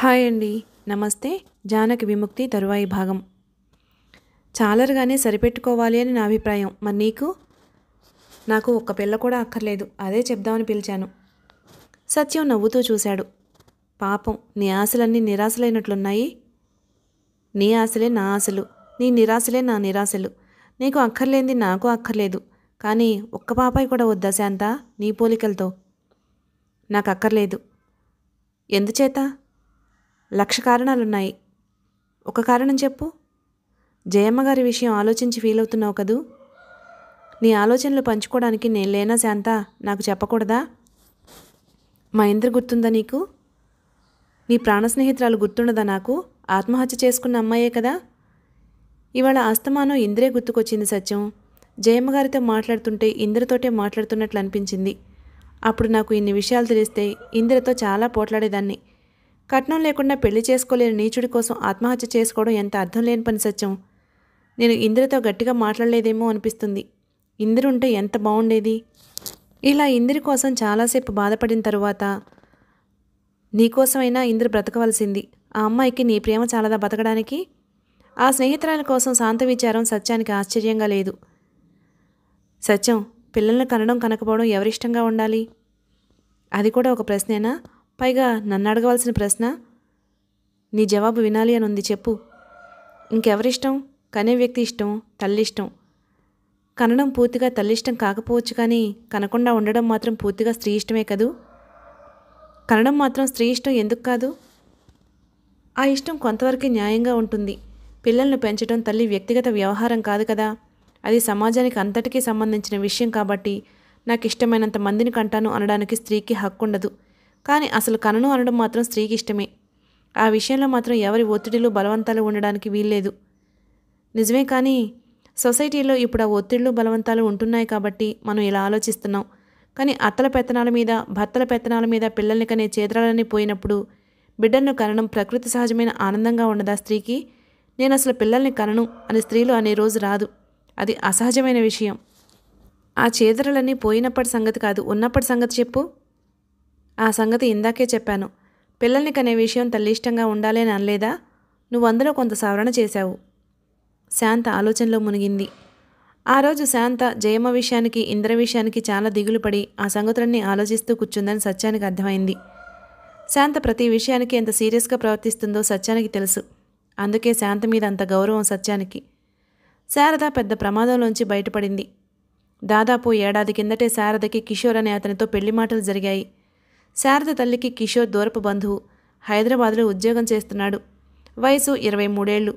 hi అండి నమస్తే జానకి విముక్తి తరువాయి భాగం చాలరుగానే సరిపెట్టుకోవాలి అని నా అభిప్రాయం మరి నీకు నాకు ఒక్క పిల్ల కూడా అక్కర్లేదు అదే చెప్దామని పిలిచాను సత్యం నవ్వుతూ చూశాడు పాపం నీ ఆశలన్నీ నిరాశలైనట్లున్నాయి నీ ఆశలే నా ఆశలు నీ నిరాశలే నా నిరాశలు నీకు అక్కర్లేంది నాకు అక్కర్లేదు కానీ ఒక్క పాపాయి కూడా వద్దా శాంత నీ పోలికలతో నాకు అక్కర్లేదు ఎందుచేత లక్ష కారణాలున్నాయి ఒక కారణం చెప్పు జయమ్మ గారి విషయం ఆలోచించి ఫీల్ అవుతున్నావు కదూ నీ ఆలోచనలు పంచుకోవడానికి నేను లేనా శాంత నాకు చెప్పకూడదా మహేంద్ర గుర్తుందా నీకు నీ ప్రాణ స్నేహితురాలు గుర్తుండదా నాకు ఆత్మహత్య చేసుకున్న అమ్మాయే కదా ఇవాళ అస్తమానం ఇంద్రే గుర్తుకొచ్చింది సత్యం జయమ్మ గారితో మాట్లాడుతుంటే ఇంద్రతోటే మాట్లాడుతున్నట్లు అనిపించింది అప్పుడు నాకు ఇన్ని విషయాలు తెలిస్తే ఇంద్రతో చాలా పోట్లాడేదాన్ని కట్నం లేకుండా పెళ్లి చేసుకోలేని నీచుడి కోసం ఆత్మహత్య చేసుకోవడం ఎంత అర్థం లేని పని సత్యం నేను ఇందిరతో గట్టిగా మాట్లాడలేదేమో అనిపిస్తుంది ఇందిరుంటే ఎంత బాగుండేది ఇలా ఇందిరి కోసం చాలాసేపు బాధపడిన తరువాత నీకోసమైనా ఇందిరు బ్రతకవలసింది ఆ అమ్మాయికి నీ ప్రేమ చాలదా బతకడానికి ఆ స్నేహితురాల కోసం శాంత విచారం సత్యానికి ఆశ్చర్యంగా లేదు సత్యం పిల్లల్ని కనడం కనకపోవడం ఎవరిష్టంగా ఉండాలి అది కూడా ఒక ప్రశ్నేనా పైగా నన్ను అడగవలసిన ప్రశ్న నీ జవాబు వినాలి అని ఉంది చెప్పు ఇంకెవరిష్టం కనే వ్యక్తి ఇష్టం తల్లి ఇష్టం కనడం పూర్తిగా తల్లిష్టం కాకపోవచ్చు కానీ కనకుండా ఉండడం మాత్రం పూర్తిగా స్త్రీ ఇష్టమే కదూ కనడం మాత్రం స్త్రీ ఇష్టం ఎందుకు కాదు ఆ ఇష్టం కొంతవరకు న్యాయంగా ఉంటుంది పిల్లలను పెంచడం తల్లి వ్యక్తిగత వ్యవహారం కాదు కదా అది సమాజానికి అంతటికీ సంబంధించిన విషయం కాబట్టి నాకు ఇష్టమైనంత మందిని కంటాను అనడానికి స్త్రీకి హక్కు ఉండదు కానీ అసలు కనను అనడం మాత్రం స్త్రీకి ఇష్టమే ఆ విషయంలో మాత్రం ఎవరి ఒత్తిడిలు బలవంతాలు ఉండడానికి వీల్లేదు నిజమే కానీ సొసైటీలో ఇప్పుడు ఆ ఒత్తిళ్ళు బలవంతాలు ఉంటున్నాయి కాబట్టి మనం ఇలా ఆలోచిస్తున్నాం కానీ అత్తల పెత్తనాల మీద భర్తల పెత్తనాల మీద పిల్లల్ని కనే చేతురాలని పోయినప్పుడు బిడ్డను కనడం ప్రకృతి సహజమైన ఆనందంగా ఉండదా స్త్రీకి నేను అసలు పిల్లల్ని కనను అని స్త్రీలు అనే రోజు రాదు అది అసహజమైన విషయం ఆ చేదరలన్నీ పోయినప్పటి సంగతి కాదు ఉన్నప్పటి సంగతి చెప్పు ఆ సంగతి ఇందాకే చెప్పాను పిల్లల్ని కనే విషయం తల్లి ఇష్టంగా ఉండాలి అని అనలేదా నువ్వు అందులో కొంత సవరణ చేశావు శాంత ఆలోచనలో మునిగింది ఆ రోజు శాంత జయమ విషయానికి ఇంద్ర విషయానికి చాలా దిగులుపడి ఆ సంగతులన్నీ ఆలోచిస్తూ కూర్చుందని సత్యానికి అర్థమైంది శాంత ప్రతి విషయానికి ఎంత సీరియస్గా ప్రవర్తిస్తుందో సత్యానికి తెలుసు అందుకే శాంత మీద అంత గౌరవం సత్యానికి శారద పెద్ద ప్రమాదంలోంచి బయటపడింది దాదాపు ఏడాది కిందటే శారదకి కిషోర్ అనే అతనితో పెళ్లి మాటలు జరిగాయి శారద తల్లికి కిషోర్ దూరపు బంధువు హైదరాబాద్లో ఉద్యోగం చేస్తున్నాడు వయసు ఇరవై మూడేళ్లు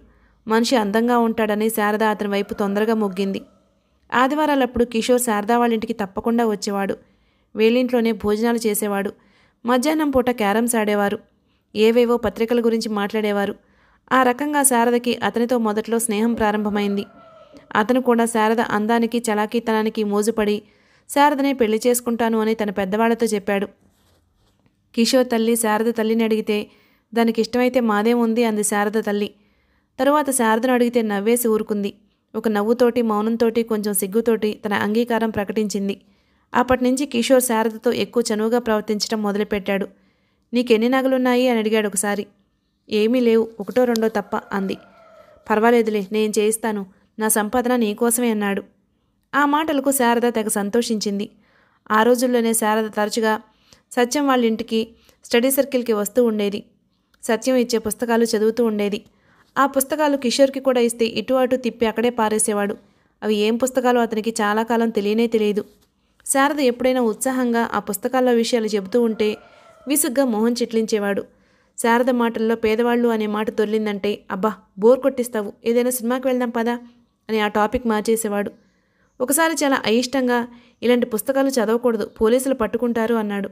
మనిషి అందంగా ఉంటాడని శారద అతని వైపు తొందరగా మొగ్గింది ఆదివారాలప్పుడు కిషోర్ శారదా వాళ్ళ ఇంటికి తప్పకుండా వచ్చేవాడు వేలింట్లోనే భోజనాలు చేసేవాడు మధ్యాహ్నం పూట క్యారమ్స్ ఆడేవారు ఏవేవో పత్రికల గురించి మాట్లాడేవారు ఆ రకంగా శారదకి అతనితో మొదట్లో స్నేహం ప్రారంభమైంది అతను కూడా శారద అందానికి చలాకీతనానికి మోజుపడి శారదనే పెళ్లి చేసుకుంటాను అని తన పెద్దవాళ్లతో చెప్పాడు కిషోర్ తల్లి శారద తల్లిని అడిగితే దానికి ఇష్టమైతే మాదేముంది అంది శారద తల్లి తరువాత శారదను అడిగితే నవ్వేసి ఊరుకుంది ఒక నవ్వుతోటి మౌనంతోటి కొంచెం సిగ్గుతోటి తన అంగీకారం ప్రకటించింది అప్పటి నుంచి కిషోర్ శారదతో ఎక్కువ చనువుగా ప్రవర్తించడం మొదలుపెట్టాడు నీకెన్ని నగలున్నాయి అని అడిగాడు ఒకసారి ఏమీ లేవు ఒకటో రెండో తప్ప అంది పర్వాలేదులే నేను చేయిస్తాను నా సంపాదన నీకోసమే అన్నాడు ఆ మాటలకు శారద తెగ సంతోషించింది ఆ రోజుల్లోనే శారద తరచుగా సత్యం వాళ్ళ ఇంటికి స్టడీ సర్కిల్కి వస్తూ ఉండేది సత్యం ఇచ్చే పుస్తకాలు చదువుతూ ఉండేది ఆ పుస్తకాలు కిషోర్కి కూడా ఇస్తే ఇటు అటు తిప్పి అక్కడే పారేసేవాడు అవి ఏం పుస్తకాలు అతనికి చాలా కాలం తెలియనే తెలియదు శారద ఎప్పుడైనా ఉత్సాహంగా ఆ పుస్తకాల్లో విషయాలు చెబుతూ ఉంటే విసుగ్గా మోహన్ చిట్లించేవాడు శారద మాటల్లో పేదవాళ్ళు అనే మాట తొలిందంటే అబ్బా బోర్ కొట్టిస్తావు ఏదైనా సినిమాకి వెళ్దాం పదా అని ఆ టాపిక్ మార్చేసేవాడు ఒకసారి చాలా అయిష్టంగా ఇలాంటి పుస్తకాలు చదవకూడదు పోలీసులు పట్టుకుంటారు అన్నాడు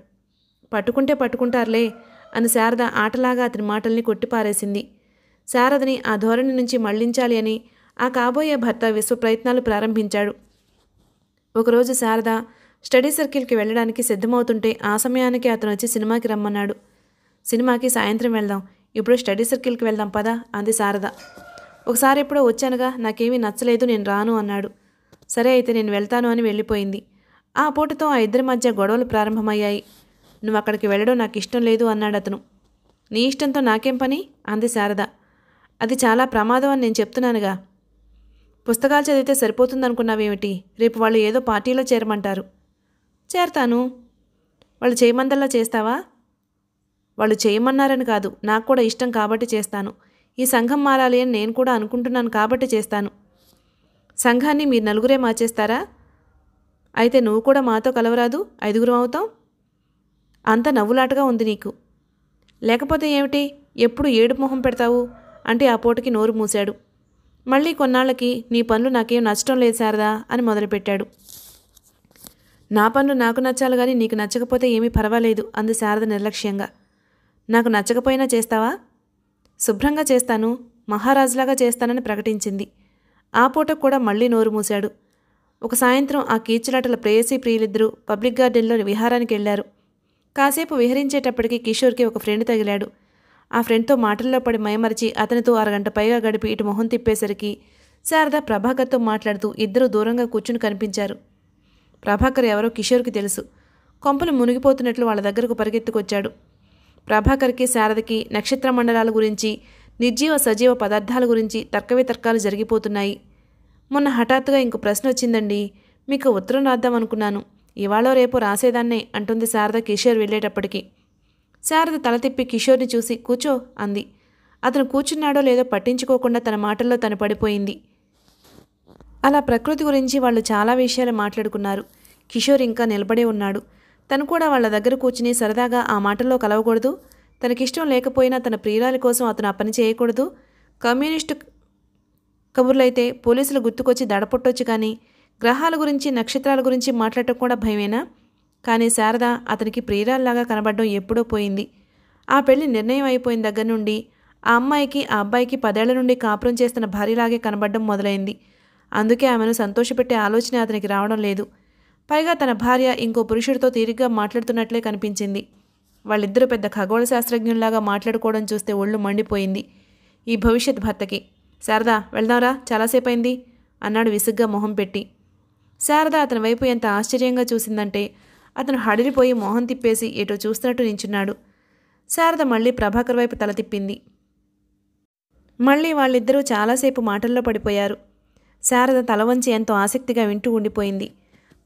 పట్టుకుంటే పట్టుకుంటారులే అని శారద ఆటలాగా అతని మాటల్ని కొట్టిపారేసింది శారదని ఆ ధోరణి నుంచి మళ్లించాలి అని ఆ కాబోయే భర్త విశ్వ ప్రయత్నాలు ప్రారంభించాడు ఒకరోజు శారద స్టడీ సర్కిల్కి వెళ్ళడానికి సిద్ధమవుతుంటే ఆ సమయానికి అతను వచ్చి సినిమాకి రమ్మన్నాడు సినిమాకి సాయంత్రం వెళ్దాం ఇప్పుడు స్టడీ సర్కిల్కి వెళ్దాం పదా అంది శారద ఒకసారి ఎప్పుడో వచ్చానుగా నాకేమీ నచ్చలేదు నేను రాను అన్నాడు సరే అయితే నేను వెళ్తాను అని వెళ్ళిపోయింది ఆ పూటతో ఆ ఇద్దరి మధ్య గొడవలు ప్రారంభమయ్యాయి నువ్వు అక్కడికి వెళ్ళడం నాకు ఇష్టం లేదు అన్నాడు అతను నీ ఇష్టంతో నాకేం పని అంది శారద అది చాలా ప్రమాదం అని నేను చెప్తున్నానుగా పుస్తకాలు చదివితే సరిపోతుందనుకున్నావేమిటి రేపు వాళ్ళు ఏదో పార్టీలో చేరమంటారు చేరతాను వాళ్ళు చేయమందల్లా చేస్తావా వాళ్ళు చేయమన్నారని కాదు నాకు కూడా ఇష్టం కాబట్టి చేస్తాను ఈ సంఘం మారాలి అని నేను కూడా అనుకుంటున్నాను కాబట్టి చేస్తాను సంఘాన్ని మీరు నలుగురే మార్చేస్తారా అయితే నువ్వు కూడా మాతో కలవరాదు ఐదుగురం అవుతావు అంత నవ్వులాటగా ఉంది నీకు లేకపోతే ఏమిటి ఎప్పుడు ఏడు మొహం పెడతావు అంటే ఆ పూటకి నోరు మూశాడు మళ్ళీ కొన్నాళ్ళకి నీ పనులు నాకేం నష్టం లేదు శారదా అని మొదలుపెట్టాడు నా పనులు నాకు నచ్చాలి కానీ నీకు నచ్చకపోతే ఏమీ పర్వాలేదు అంది శారద నిర్లక్ష్యంగా నాకు నచ్చకపోయినా చేస్తావా శుభ్రంగా చేస్తాను మహారాజులాగా చేస్తానని ప్రకటించింది ఆ పూట కూడా మళ్ళీ నోరు మూశాడు ఒక సాయంత్రం ఆ కీచులాటల ప్రేయసీ ప్రియులిద్దరూ పబ్లిక్ గార్డెన్లో విహారానికి వెళ్లారు కాసేపు విహరించేటప్పటికి కిషోర్కి ఒక ఫ్రెండ్ తగిలాడు ఆ ఫ్రెండ్తో మాటల్లో పడి మైమరిచి అతనితో అరగంట పైగా గడిపి ఇటు మొహం తిప్పేసరికి శారద ప్రభాకర్తో మాట్లాడుతూ ఇద్దరు దూరంగా కూర్చుని కనిపించారు ప్రభాకర్ ఎవరో కిషోర్కి తెలుసు కొంపలు మునిగిపోతున్నట్లు వాళ్ళ దగ్గరకు పరిగెత్తుకొచ్చాడు ప్రభాకర్కి శారదకి నక్షత్ర మండలాల గురించి నిర్జీవ సజీవ పదార్థాల గురించి తర్కవితర్కాలు జరిగిపోతున్నాయి మొన్న హఠాత్తుగా ఇంకో ప్రశ్న వచ్చిందండి మీకు ఉత్తరం రాద్దామనుకున్నాను ఇవాళో రేపు రాసేదాన్నే అంటుంది శారద కిషోర్ వెళ్ళేటప్పటికి శారద తల తిప్పి కిషోర్ని చూసి కూర్చో అంది అతను కూర్చున్నాడో లేదో పట్టించుకోకుండా తన మాటల్లో తను పడిపోయింది అలా ప్రకృతి గురించి వాళ్ళు చాలా విషయాలు మాట్లాడుకున్నారు కిషోర్ ఇంకా నిలబడే ఉన్నాడు తను కూడా వాళ్ళ దగ్గర కూర్చుని సరదాగా ఆ మాటల్లో కలవకూడదు తనకిష్టం లేకపోయినా తన ప్రియురాలి కోసం అతను ఆ పని చేయకూడదు కమ్యూనిస్టు కబుర్లైతే పోలీసులు గుర్తుకొచ్చి దడపొట్టొచ్చు కానీ గ్రహాల గురించి నక్షత్రాల గురించి మాట్లాడటం కూడా భయమేనా కానీ శారద అతనికి ప్రియురాల్లాగా కనబడడం ఎప్పుడో పోయింది ఆ పెళ్లి నిర్ణయం అయిపోయిన దగ్గర నుండి ఆ అమ్మాయికి ఆ అబ్బాయికి పదేళ్ల నుండి కాపురం చేస్తున్న భార్యలాగే కనబడడం మొదలైంది అందుకే ఆమెను సంతోషపెట్టే ఆలోచన అతనికి రావడం లేదు పైగా తన భార్య ఇంకో పురుషుడితో తీరిగ్గా మాట్లాడుతున్నట్లే కనిపించింది వాళ్ళిద్దరు పెద్ద ఖగోళ శాస్త్రజ్ఞుల్లాగా మాట్లాడుకోవడం చూస్తే ఒళ్ళు మండిపోయింది ఈ భవిష్యత్ భర్తకి శారదా వెళ్దాంరా చాలాసేపు అయింది అన్నాడు విసుగ్గా మొహం పెట్టి శారద అతని వైపు ఎంత ఆశ్చర్యంగా చూసిందంటే అతను హడిలిపోయి మొహం తిప్పేసి ఏటో చూస్తున్నట్టు నించున్నాడు శారద మళ్ళీ ప్రభాకర్ వైపు తల తిప్పింది మళ్ళీ వాళ్ళిద్దరూ చాలాసేపు మాటల్లో పడిపోయారు శారద తల వంచి ఎంతో ఆసక్తిగా వింటూ ఉండిపోయింది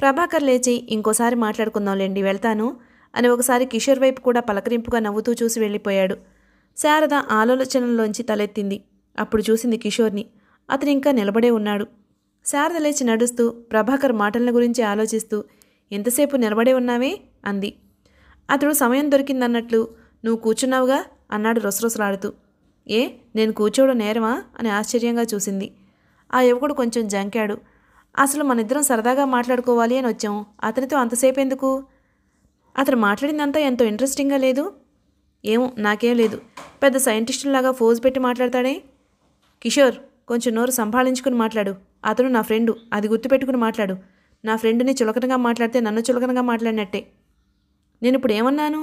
ప్రభాకర్ లేచి ఇంకోసారి మాట్లాడుకుందాం లేండి వెళ్తాను అని ఒకసారి కిషోర్ వైపు కూడా పలకరింపుగా నవ్వుతూ చూసి వెళ్ళిపోయాడు శారద ఆలోచనలోంచి తలెత్తింది అప్పుడు చూసింది కిషోర్ని అతను ఇంకా నిలబడే ఉన్నాడు శారద లేచి నడుస్తూ ప్రభాకర్ మాటల గురించి ఆలోచిస్తూ ఎంతసేపు నిలబడే ఉన్నావే అంది అతడు సమయం దొరికిందన్నట్లు నువ్వు కూర్చున్నావుగా అన్నాడు రొసరొసలాడుతూ ఏ నేను కూర్చోవడం నేరమా అని ఆశ్చర్యంగా చూసింది ఆ యువకుడు కొంచెం జంకాడు అసలు మనిద్దరం సరదాగా మాట్లాడుకోవాలి అని వచ్చాము అతనితో అంతసేపు ఎందుకు అతను మాట్లాడిందంతా ఎంతో ఇంట్రెస్టింగ్గా లేదు ఏమో నాకేం లేదు పెద్ద సైంటిస్టులాగా ఫోజ్ పెట్టి మాట్లాడతాడే కిషోర్ కొంచెం నోరు సంభాళించుకుని మాట్లాడు అతను నా ఫ్రెండు అది గుర్తుపెట్టుకుని మాట్లాడు నా ఫ్రెండ్ని చులకనగా మాట్లాడితే నన్ను చులకనగా మాట్లాడినట్టే నేను ఇప్పుడు ఏమన్నాను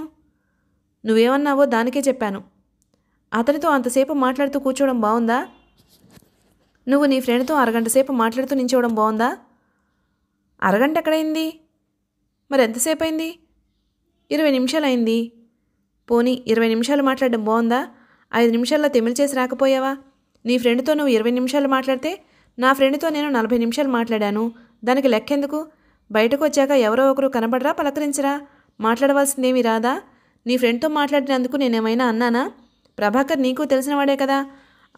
నువ్వేమన్నావో దానికే చెప్పాను అతనితో అంతసేపు మాట్లాడుతూ కూర్చోవడం బాగుందా నువ్వు నీ ఫ్రెండ్తో అరగంట సేపు మాట్లాడుతూ నించోవడం బాగుందా అరగంట ఎక్కడైంది మరి ఎంతసేపు అయింది ఇరవై నిమిషాలు అయింది పోనీ ఇరవై నిమిషాలు మాట్లాడడం బాగుందా ఐదు నిమిషాల్లో తెమిలి చేసి రాకపోయావా నీ ఫ్రెండ్తో నువ్వు ఇరవై నిమిషాలు మాట్లాడితే నా ఫ్రెండ్తో నేను నలభై నిమిషాలు మాట్లాడాను దానికి లెక్కెందుకు బయటకు వచ్చాక ఎవరో ఒకరు కనబడరా పలకరించరా మాట్లాడవలసిందేమీ రాదా నీ ఫ్రెండ్తో మాట్లాడినందుకు నేనేమైనా అన్నానా ప్రభాకర్ నీకు తెలిసినవాడే కదా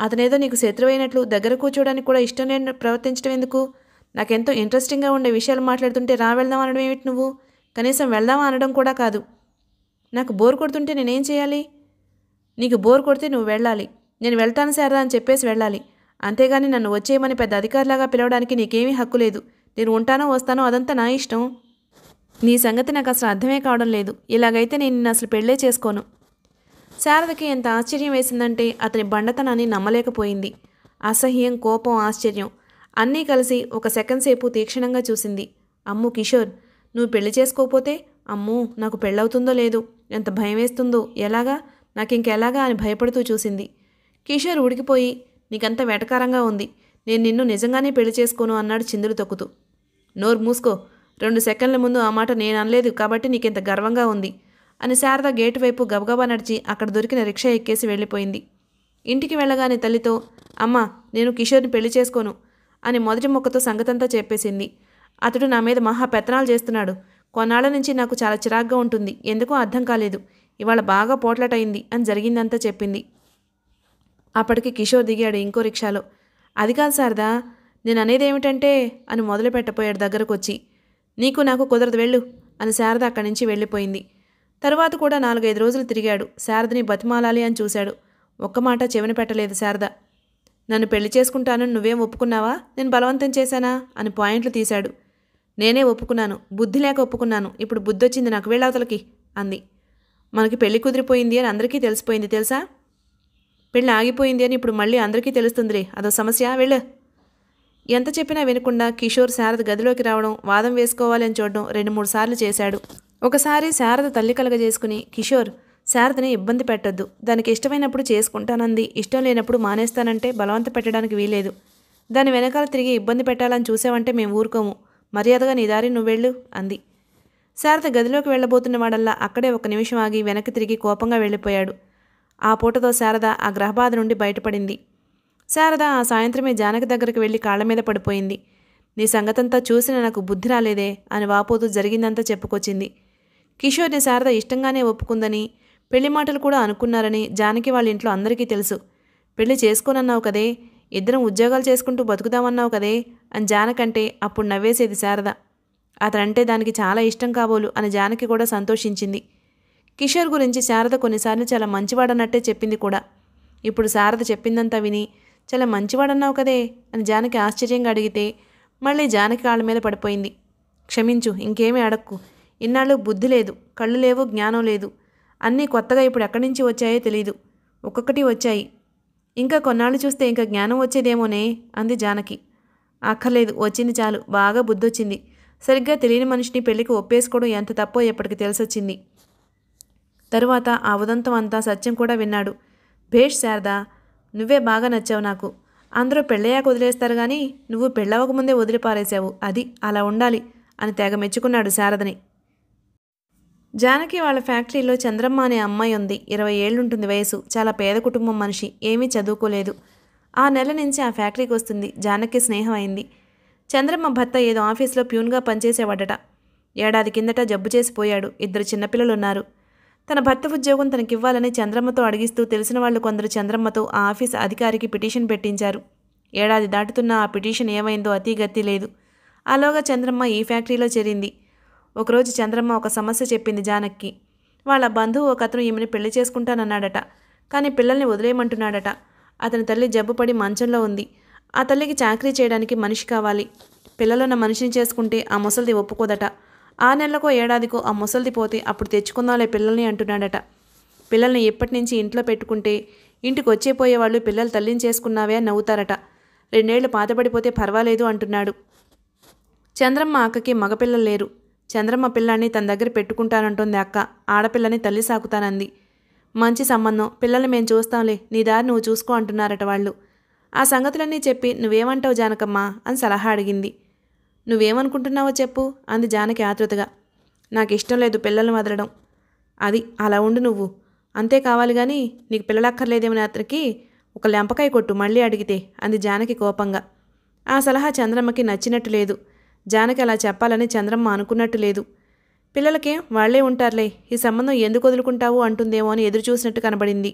అతనేదో నీకు శత్రువైనట్లు దగ్గర కూర్చోవడానికి కూడా ఇష్టం లేని ప్రవర్తించడం ఎందుకు నాకెంతో ఇంట్రెస్టింగ్గా ఉండే విషయాలు మాట్లాడుతుంటే రా వెళ్దాం అనడం ఏమిటి నువ్వు కనీసం వెళ్దామా అనడం కూడా కాదు నాకు బోర్ కొడుతుంటే నేనేం చేయాలి నీకు బోర్ కొడితే నువ్వు వెళ్ళాలి నేను వెళ్తాను సారా అని చెప్పేసి వెళ్ళాలి అంతేగాని నన్ను వచ్చేయమని పెద్ద అధికారులాగా పిలవడానికి నీకేమీ హక్కు లేదు నేను ఉంటానో వస్తానో అదంతా నా ఇష్టం నీ సంగతి నాకు అసలు అర్థమే కావడం లేదు ఇలాగైతే నేను నిన్ను అసలు పెళ్ళే చేసుకోను శారదకి ఎంత ఆశ్చర్యం వేసిందంటే అతని బండతనాన్ని నమ్మలేకపోయింది అసహ్యం కోపం ఆశ్చర్యం అన్నీ కలిసి ఒక సెకండ్ సేపు తీక్షణంగా చూసింది అమ్ము కిషోర్ నువ్వు పెళ్లి చేసుకోకపోతే అమ్మో నాకు పెళ్ళవుతుందో లేదు ఎంత భయం వేస్తుందో ఎలాగా నాకు ఇంకెలాగా అని భయపడుతూ చూసింది కిషోర్ ఉడికిపోయి నీకంత వెటకారంగా ఉంది నేను నిన్ను నిజంగానే పెళ్లి చేసుకోను అన్నాడు చిందులు తొక్కుతూ నోరు మూసుకో రెండు సెకండ్ల ముందు ఆ మాట నేను అనలేదు కాబట్టి నీకెంత గర్వంగా ఉంది అని శారద గేటు వైపు గబగబా నడిచి అక్కడ దొరికిన రిక్షా ఎక్కేసి వెళ్ళిపోయింది ఇంటికి వెళ్ళగానే తల్లితో అమ్మ నేను కిషోర్ని పెళ్లి చేసుకోను అని మొదటి మొక్కతో సంగతంతా చెప్పేసింది అతడు నా మీద మహా పెత్తనాలు చేస్తున్నాడు కొన్నాళ్ల నుంచి నాకు చాలా చిరాగ్గా ఉంటుంది ఎందుకో అర్థం కాలేదు ఇవాళ బాగా పోట్లాటైంది అని జరిగిందంతా చెప్పింది అప్పటికి కిషోర్ దిగాడు ఇంకో రిక్షాలో అది కాదు శారదా నేను అనేది ఏమిటంటే అని మొదలు పెట్టపోయాడు దగ్గరకు వచ్చి నీకు నాకు కుదరదు వెళ్ళు అని శారద అక్కడి నుంచి వెళ్ళిపోయింది తర్వాత కూడా నాలుగైదు రోజులు తిరిగాడు శారదని బతిమాలాలి అని చూశాడు ఒక్క మాట చెవిన పెట్టలేదు శారద నన్ను పెళ్లి చేసుకుంటాను నువ్వేం ఒప్పుకున్నావా నేను బలవంతం చేశానా అని పాయింట్లు తీశాడు నేనే ఒప్పుకున్నాను బుద్ధి లేక ఒప్పుకున్నాను ఇప్పుడు బుద్ధి వచ్చింది నాకు వెళ్ళవతలకి అంది మనకి పెళ్లి కుదిరిపోయింది అని అందరికీ తెలిసిపోయింది తెలుసా పెళ్ళి ఆగిపోయింది అని ఇప్పుడు మళ్ళీ అందరికీ తెలుస్తుందిలే అదో సమస్య వెళ్ళు ఎంత చెప్పినా వినకుండా కిషోర్ శారద గదిలోకి రావడం వాదం వేసుకోవాలని చూడడం రెండు మూడు సార్లు చేశాడు ఒకసారి శారద తల్లి కలగజేసుకుని కిషోర్ శారదని ఇబ్బంది పెట్టొద్దు దానికి ఇష్టమైనప్పుడు చేసుకుంటానంది ఇష్టం లేనప్పుడు మానేస్తానంటే బలవంత పెట్టడానికి వీలేదు దాని వెనకాల తిరిగి ఇబ్బంది పెట్టాలని చూసావంటే మేము ఊరుకోము మర్యాదగా నీ దారి నువ్వెళ్ళు అంది శారద గదిలోకి వెళ్ళబోతున్న వాడల్లా అక్కడే ఒక నిమిషం ఆగి వెనక్కి తిరిగి కోపంగా వెళ్ళిపోయాడు ఆ పూటతో శారద ఆ గ్రహబాధ నుండి బయటపడింది శారద ఆ సాయంత్రమే జానకి దగ్గరికి వెళ్ళి కాళ్ళ మీద పడిపోయింది నీ సంగతంతా చూసిన నాకు బుద్ధి రాలేదే అని వాపోతూ జరిగిందంతా చెప్పుకొచ్చింది కిషోర్ని శారద ఇష్టంగానే ఒప్పుకుందని పెళ్లి మాటలు కూడా అనుకున్నారని జానకి వాళ్ళ ఇంట్లో అందరికీ తెలుసు పెళ్లి చేసుకోనన్నావు కదే ఇద్దరం ఉద్యోగాలు చేసుకుంటూ బతుకుదామన్నావు కదే అని జానకంటే అప్పుడు నవ్వేసేది శారద అతనంటే దానికి చాలా ఇష్టం కాబోలు అని జానకి కూడా సంతోషించింది కిషోర్ గురించి శారద కొన్నిసార్లు చాలా మంచివాడన్నట్టే చెప్పింది కూడా ఇప్పుడు శారద చెప్పిందంతా విని చాలా మంచివాడన్నావు కదే అని జానకి ఆశ్చర్యంగా అడిగితే మళ్ళీ జానకి కాళ్ళ మీద పడిపోయింది క్షమించు ఇంకేమీ అడక్కు ఇన్నాళ్ళు బుద్ధి లేదు కళ్ళు లేవు జ్ఞానం లేదు అన్నీ కొత్తగా ఇప్పుడు ఎక్కడి నుంచి వచ్చాయో తెలియదు ఒక్కొక్కటి వచ్చాయి ఇంకా కొన్నాళ్ళు చూస్తే ఇంకా జ్ఞానం వచ్చేదేమోనే అంది జానకి అక్కర్లేదు వచ్చింది చాలు బాగా బుద్ధొచ్చింది సరిగ్గా తెలియని మనిషిని పెళ్లికి ఒప్పేసుకోవడం ఎంత తప్పో ఎప్పటికి తెలిసొచ్చింది తరువాత ఆ ఉదంతం అంతా సత్యం కూడా విన్నాడు భేష్ శారదా నువ్వే బాగా నచ్చావు నాకు అందరూ పెళ్ళయ్యాక వదిలేస్తారు కానీ నువ్వు పెళ్ళవకముందే వదిలిపారేశావు అది అలా ఉండాలి అని తెగ మెచ్చుకున్నాడు శారదని జానకి వాళ్ళ ఫ్యాక్టరీలో చంద్రమ్మ అనే అమ్మాయి ఉంది ఇరవై ఏళ్ళుంటుంది వయసు చాలా పేద కుటుంబం మనిషి ఏమీ చదువుకోలేదు ఆ నెల నుంచి ఆ ఫ్యాక్టరీకి వస్తుంది జానకి స్నేహం అయింది చంద్రమ్మ భర్త ఏదో ఆఫీస్లో ప్యూన్గా పనిచేసేవాడట ఏడాది కిందట జబ్బు చేసిపోయాడు ఇద్దరు చిన్నపిల్లలున్నారు ఉన్నారు తన భర్త ఉద్యోగం తనకివ్వాలని చంద్రమ్మతో అడిగిస్తూ తెలిసిన వాళ్ళు కొందరు చంద్రమ్మతో ఆ ఆఫీస్ అధికారికి పిటిషన్ పెట్టించారు ఏడాది దాటుతున్నా ఆ పిటిషన్ ఏమైందో అతిగత్తి లేదు ఆలోగా చంద్రమ్మ ఈ ఫ్యాక్టరీలో చేరింది ఒకరోజు చంద్రమ్మ ఒక సమస్య చెప్పింది జానక్కి వాళ్ళ బంధువు ఒకతను ఈమెను పెళ్లి చేసుకుంటానన్నాడట కానీ పిల్లల్ని వదిలేయమంటున్నాడట అతని తల్లి జబ్బుపడి మంచంలో ఉంది ఆ తల్లికి చాకరీ చేయడానికి మనిషి కావాలి పిల్లలున్న మనిషిని చేసుకుంటే ఆ ముసలిది ఒప్పుకోదట ఆ నెలకో ఏడాదికో ఆ ముసలిది పోతే అప్పుడు తెచ్చుకుందాంలే పిల్లల్ని అంటున్నాడట పిల్లల్ని ఎప్పటి నుంచి ఇంట్లో పెట్టుకుంటే ఇంటికి వచ్చేపోయేవాళ్ళు పిల్లలు తల్లించేసుకున్నావే అని నవ్వుతారట రెండేళ్లు పాతపడిపోతే పర్వాలేదు అంటున్నాడు చంద్రమ్మ అక్కకి మగపిల్లలు లేరు చంద్రమ్మ పిల్లాన్ని తన దగ్గర పెట్టుకుంటానంటుంది అక్క ఆడపిల్లని తల్లి సాకుతానంది మంచి సంబంధం పిల్లల్ని మేము చూస్తాంలే నీ దారి నువ్వు చూసుకో అంటున్నారట వాళ్ళు ఆ సంగతులన్నీ చెప్పి నువ్వేమంటావు జానకమ్మా అని సలహా అడిగింది నువ్వేమనుకుంటున్నావో చెప్పు అంది జానకి ఆతృతగా నాకు ఇష్టం లేదు పిల్లల్ని వదలడం అది అలా ఉండు నువ్వు అంతే కావాలి కానీ నీకు పిల్లలక్కర్లేదేమని అతనికి ఒక లెంపకాయ కొట్టు మళ్ళీ అడిగితే అంది జానకి కోపంగా ఆ సలహా చంద్రమ్మకి నచ్చినట్టు లేదు జానకి అలా చెప్పాలని చంద్రమ్మ అనుకున్నట్టు లేదు పిల్లలకేం వాళ్లే ఉంటారులే ఈ సంబంధం ఎందుకు వదులుకుంటావు అంటుందేమో అని ఎదురు చూసినట్టు కనబడింది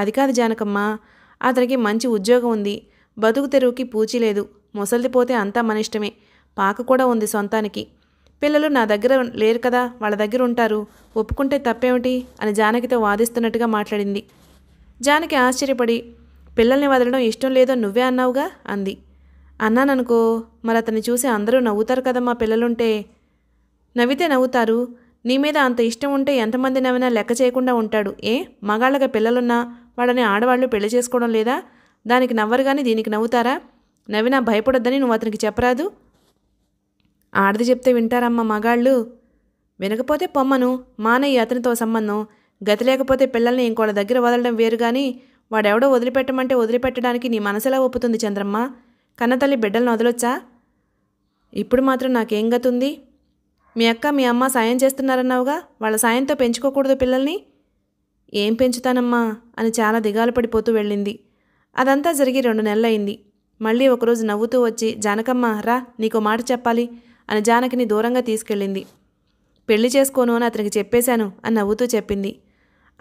అది కాదు జానకమ్మ అతనికి మంచి ఉద్యోగం ఉంది బతుకు తెరువుకి పూచీ లేదు ముసలిది పోతే అంతా మన ఇష్టమే పాక కూడా ఉంది సొంతానికి పిల్లలు నా దగ్గర లేరు కదా వాళ్ళ దగ్గర ఉంటారు ఒప్పుకుంటే తప్పేమిటి అని జానకితో వాదిస్తున్నట్టుగా మాట్లాడింది జానకి ఆశ్చర్యపడి పిల్లల్ని వదలడం ఇష్టం లేదో నువ్వే అన్నావుగా అంది అన్నాననుకో మరి అతన్ని చూసి అందరూ నవ్వుతారు కదా మా పిల్లలుంటే నవ్వితే నవ్వుతారు నీ మీద అంత ఇష్టం ఉంటే ఎంతమంది నవ్వినా లెక్క చేయకుండా ఉంటాడు ఏ మగాళ్ళగా పిల్లలున్నా వాళ్ళని ఆడవాళ్ళు పెళ్లి చేసుకోవడం లేదా దానికి నవ్వరు కానీ దీనికి నవ్వుతారా నవ్వినా భయపడొద్దని నువ్వు అతనికి చెప్పరాదు ఆడది చెప్తే వింటారమ్మా మగాళ్ళు వినకపోతే పొమ్మను మానయ్య అతనితో సంబంధం గతి లేకపోతే పిల్లల్ని ఇంకోళ్ళ దగ్గర వదలడం వేరు కానీ వాడెవడో వదిలిపెట్టమంటే వదిలిపెట్టడానికి నీ మనసులా ఒప్పుతుంది చంద్రమ్మ కన్నతల్లి బిడ్డలను వదలొచ్చా ఇప్పుడు మాత్రం నాకేం గతుంది మీ అక్క మీ అమ్మ సాయం చేస్తున్నారన్నావుగా వాళ్ళ సాయంతో పెంచుకోకూడదు పిల్లల్ని ఏం పెంచుతానమ్మా అని చాలా దిగాలు పడిపోతూ వెళ్ళింది అదంతా జరిగి రెండు నెలలైంది మళ్ళీ ఒకరోజు నవ్వుతూ వచ్చి జానకమ్మ రా నీకు మాట చెప్పాలి అని జానకిని దూరంగా తీసుకెళ్ళింది పెళ్లి చేసుకోను అని అతనికి చెప్పేశాను అని నవ్వుతూ చెప్పింది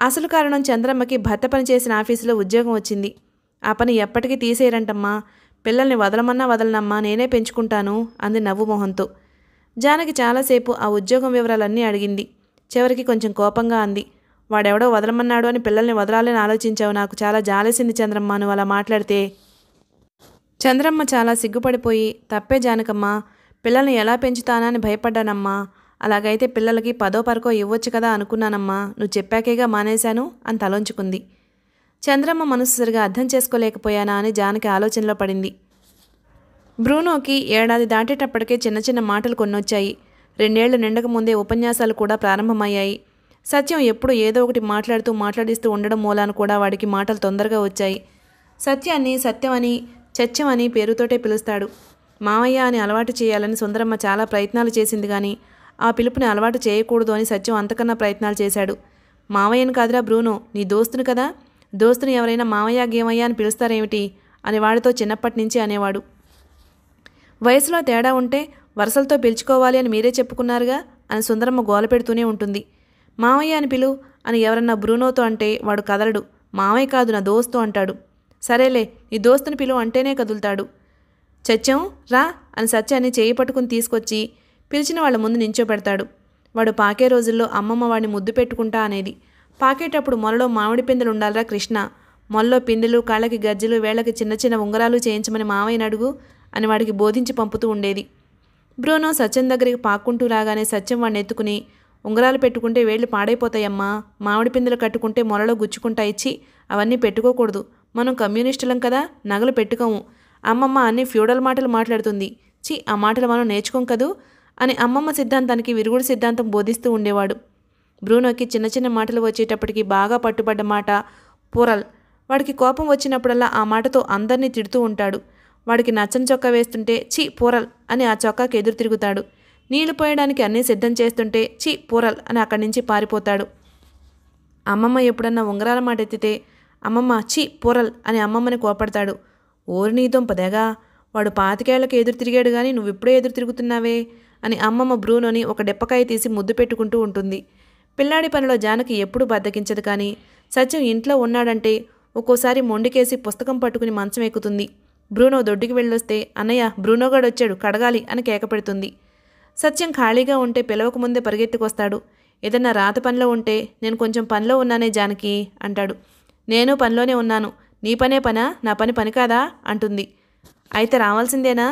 అసలు కారణం చంద్రమ్మకి భర్త పనిచేసిన ఆఫీసులో ఉద్యోగం వచ్చింది ఆ పని ఎప్పటికీ తీసేయరంటమ్మా పిల్లల్ని వదలమన్నా వదలనమ్మా నేనే పెంచుకుంటాను అంది నవ్వు మొహంతో జానకి చాలాసేపు ఆ ఉద్యోగం వివరాలన్నీ అడిగింది చివరికి కొంచెం కోపంగా అంది వాడెవడో వదలమన్నాడు అని పిల్లల్ని వదలాలని ఆలోచించావు నాకు చాలా జాలేసింది చంద్రమ్మ నువ్వు అలా మాట్లాడితే చంద్రమ్మ చాలా సిగ్గుపడిపోయి తప్పే జానకమ్మ పిల్లల్ని ఎలా పెంచుతానని భయపడ్డానమ్మా అలాగైతే పిల్లలకి పదో పరకో ఇవ్వచ్చు కదా అనుకున్నానమ్మా నువ్వు చెప్పాకేగా మానేశాను అని తలంచుకుంది చంద్రమ్మ మనసు సరిగా అర్థం చేసుకోలేకపోయానా అని జానకి ఆలోచనలో పడింది బ్రూనోకి ఏడాది దాటేటప్పటికే చిన్న చిన్న మాటలు కొన్నొచ్చాయి రెండేళ్లు నిండక ముందే ఉపన్యాసాలు కూడా ప్రారంభమయ్యాయి సత్యం ఎప్పుడు ఏదో ఒకటి మాట్లాడుతూ మాట్లాడిస్తూ ఉండడం మూలాన కూడా వాడికి మాటలు తొందరగా వచ్చాయి సత్యాన్ని సత్యమని చచ్చమని పేరుతోటే పిలుస్తాడు మామయ్య అని అలవాటు చేయాలని సుందరమ్మ చాలా ప్రయత్నాలు చేసింది కానీ ఆ పిలుపుని అలవాటు చేయకూడదు అని సత్యం అంతకన్నా ప్రయత్నాలు చేశాడు మామయ్యను కాదురా బ్రూనో నీ దోస్తుని కదా దోస్తుని ఎవరైనా మామయ్య గేమయ్య అని పిలుస్తారేమిటి అని వాడితో చిన్నప్పటి నుంచి అనేవాడు వయసులో తేడా ఉంటే వరుసలతో పిలుచుకోవాలి అని మీరే చెప్పుకున్నారుగా అని సుందరమ్మ గోల పెడుతూనే ఉంటుంది మామయ్య అని పిలు అని ఎవరన్నా బ్రూనోతో అంటే వాడు కదలడు మామయ్య కాదు నా దోస్తు అంటాడు సరేలే నీ దోస్తుని పిలువు అంటేనే కదులుతాడు సత్యం రా అని సత్యాన్ని చేయి పట్టుకుని తీసుకొచ్చి పిలిచిన వాళ్ళ ముందు నించోబెడతాడు వాడు పాకే రోజుల్లో అమ్మమ్మ వాడిని ముద్దు పెట్టుకుంటా అనేది పాకేటప్పుడు మొలలో మామిడి పిందెలు ఉండాలిరా కృష్ణ మొలలో పిందెలు కాళ్ళకి గజ్జలు వేళ్ళకి చిన్న చిన్న ఉంగరాలు చేయించమని మావైన అడుగు అని వాడికి బోధించి పంపుతూ ఉండేది బ్రోనో సత్యం దగ్గరికి పాక్కుంటూ రాగానే సత్యం వాడిని ఎత్తుకుని ఉంగరాలు పెట్టుకుంటే వేళ్ళు పాడైపోతాయమ్మా మామిడి పిందెలు కట్టుకుంటే మొలలో గుచ్చుకుంటా ఇచ్చి అవన్నీ పెట్టుకోకూడదు మనం కమ్యూనిస్టులం కదా నగలు పెట్టుకోము అమ్మమ్మ అన్ని ఫ్యూడల్ మాటలు మాట్లాడుతుంది చి ఆ మాటలు మనం నేర్చుకోం కదూ అని అమ్మమ్మ సిద్ధాంతానికి విరుగుడు సిద్ధాంతం బోధిస్తూ ఉండేవాడు బ్రూనోకి చిన్న చిన్న మాటలు వచ్చేటప్పటికి బాగా పట్టుబడ్డ మాట పూరల్ వాడికి కోపం వచ్చినప్పుడల్లా ఆ మాటతో అందరినీ తిడుతూ ఉంటాడు వాడికి నచ్చని చొక్కా వేస్తుంటే చి పూరల్ అని ఆ చొక్కాకి ఎదురు తిరుగుతాడు నీళ్లు పోయడానికి అన్నీ సిద్ధం చేస్తుంటే చి పూరల్ అని అక్కడి నుంచి పారిపోతాడు అమ్మమ్మ ఎప్పుడన్నా ఉంగరాల మాట ఎత్తితే అమ్మమ్మ చి పూరల్ అని అమ్మమ్మని కోపడతాడు ఓరి నీతో పదగా వాడు పాతికేళ్లకు ఎదురు తిరిగాడు కానీ నువ్వు ఇప్పుడే ఎదురు తిరుగుతున్నావే అని అమ్మమ్మ బ్రూనోని ఒక డెప్పకాయ తీసి ముద్దు పెట్టుకుంటూ ఉంటుంది పిల్లాడి పనిలో జానకి ఎప్పుడు బద్దకించదు కానీ సత్యం ఇంట్లో ఉన్నాడంటే ఒక్కోసారి మొండికేసి పుస్తకం పట్టుకుని మంచం ఎక్కుతుంది బ్రూనో దొడ్డుకి వెళ్ళొస్తే అన్నయ్య బ్రూనోగాడు వచ్చాడు కడగాలి అని కేక పెడుతుంది సత్యం ఖాళీగా ఉంటే పిలవకముందే పరిగెత్తికొస్తాడు ఏదన్నా రాత పనిలో ఉంటే నేను కొంచెం పనిలో ఉన్నానే జానకి అంటాడు నేను పనిలోనే ఉన్నాను నీ పనే పనా నా పని పని కాదా అంటుంది అయితే రావాల్సిందేనా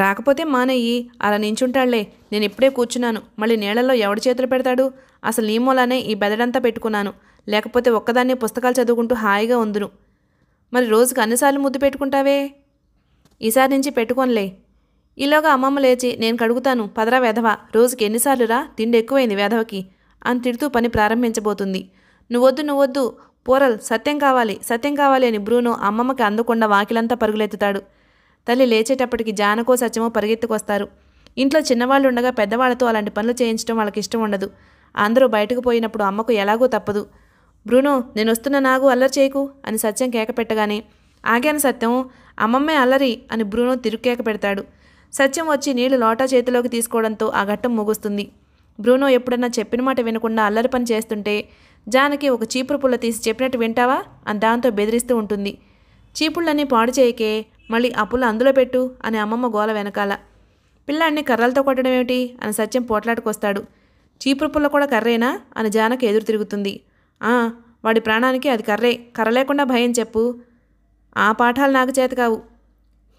రాకపోతే మానయ్యి అలా నించుంటాడులే నేను ఇప్పుడే కూర్చున్నాను మళ్ళీ నీళ్లలో ఎవడి చేతులు పెడతాడు అసలు నీ మూలానే ఈ బెదడంతా పెట్టుకున్నాను లేకపోతే ఒక్కదాన్ని పుస్తకాలు చదువుకుంటూ హాయిగా ఉందును మరి రోజుకు అన్నిసార్లు ముద్దు పెట్టుకుంటావే ఈసారి నుంచి పెట్టుకోనులే ఈలోగా అమ్మమ్మ లేచి నేను కడుగుతాను పదరా వెధవ రోజుకి ఎన్నిసార్లురా తిండి ఎక్కువైంది వెధవకి అని తిడుతూ పని ప్రారంభించబోతుంది నువ్వొద్దు నువ్వొద్దు పోరల్ సత్యం కావాలి సత్యం కావాలి అని బ్రూనో అమ్మమ్మకి అందకుండా వాకిలంతా పరుగులెత్తుతాడు తల్లి లేచేటప్పటికి జానకో సత్యమో పరిగెత్తుకొస్తారు ఇంట్లో చిన్నవాళ్ళు ఉండగా పెద్దవాళ్లతో అలాంటి పనులు చేయించడం వాళ్ళకి ఇష్టం ఉండదు అందరూ బయటకు పోయినప్పుడు అమ్మకు ఎలాగో తప్పదు బ్రూనో నేను వస్తున్న నాగు అల్లరి చేయకు అని సత్యం కేక పెట్టగానే ఆగాను సత్యం అమ్మమ్మే అల్లరి అని బ్రూనో తిరుక్కేక పెడతాడు సత్యం వచ్చి నీళ్లు లోటా చేతిలోకి తీసుకోవడంతో ఆ ఘట్టం ముగుస్తుంది బ్రూనో ఎప్పుడన్నా చెప్పిన మాట వినకుండా అల్లరి పని చేస్తుంటే జానకి ఒక చీపురు పుల్ల తీసి చెప్పినట్టు వింటావా అని దాంతో బెదిరిస్తూ ఉంటుంది చీపుళ్ళని పాడు చేయకే మళ్ళీ ఆ పుల్ల అందులో పెట్టు అని అమ్మమ్మ గోల వెనకాల పిల్లాడిని కర్రలతో కొట్టడం ఏమిటి అని సత్యం పోట్లాడుకొస్తాడు చీపురు పుల్ల కూడా కర్రేనా అని జానకి ఎదురు తిరుగుతుంది ఆ వాడి ప్రాణానికి అది కర్రే కర్ర లేకుండా భయం చెప్పు ఆ పాఠాలు నాకు చేత కావు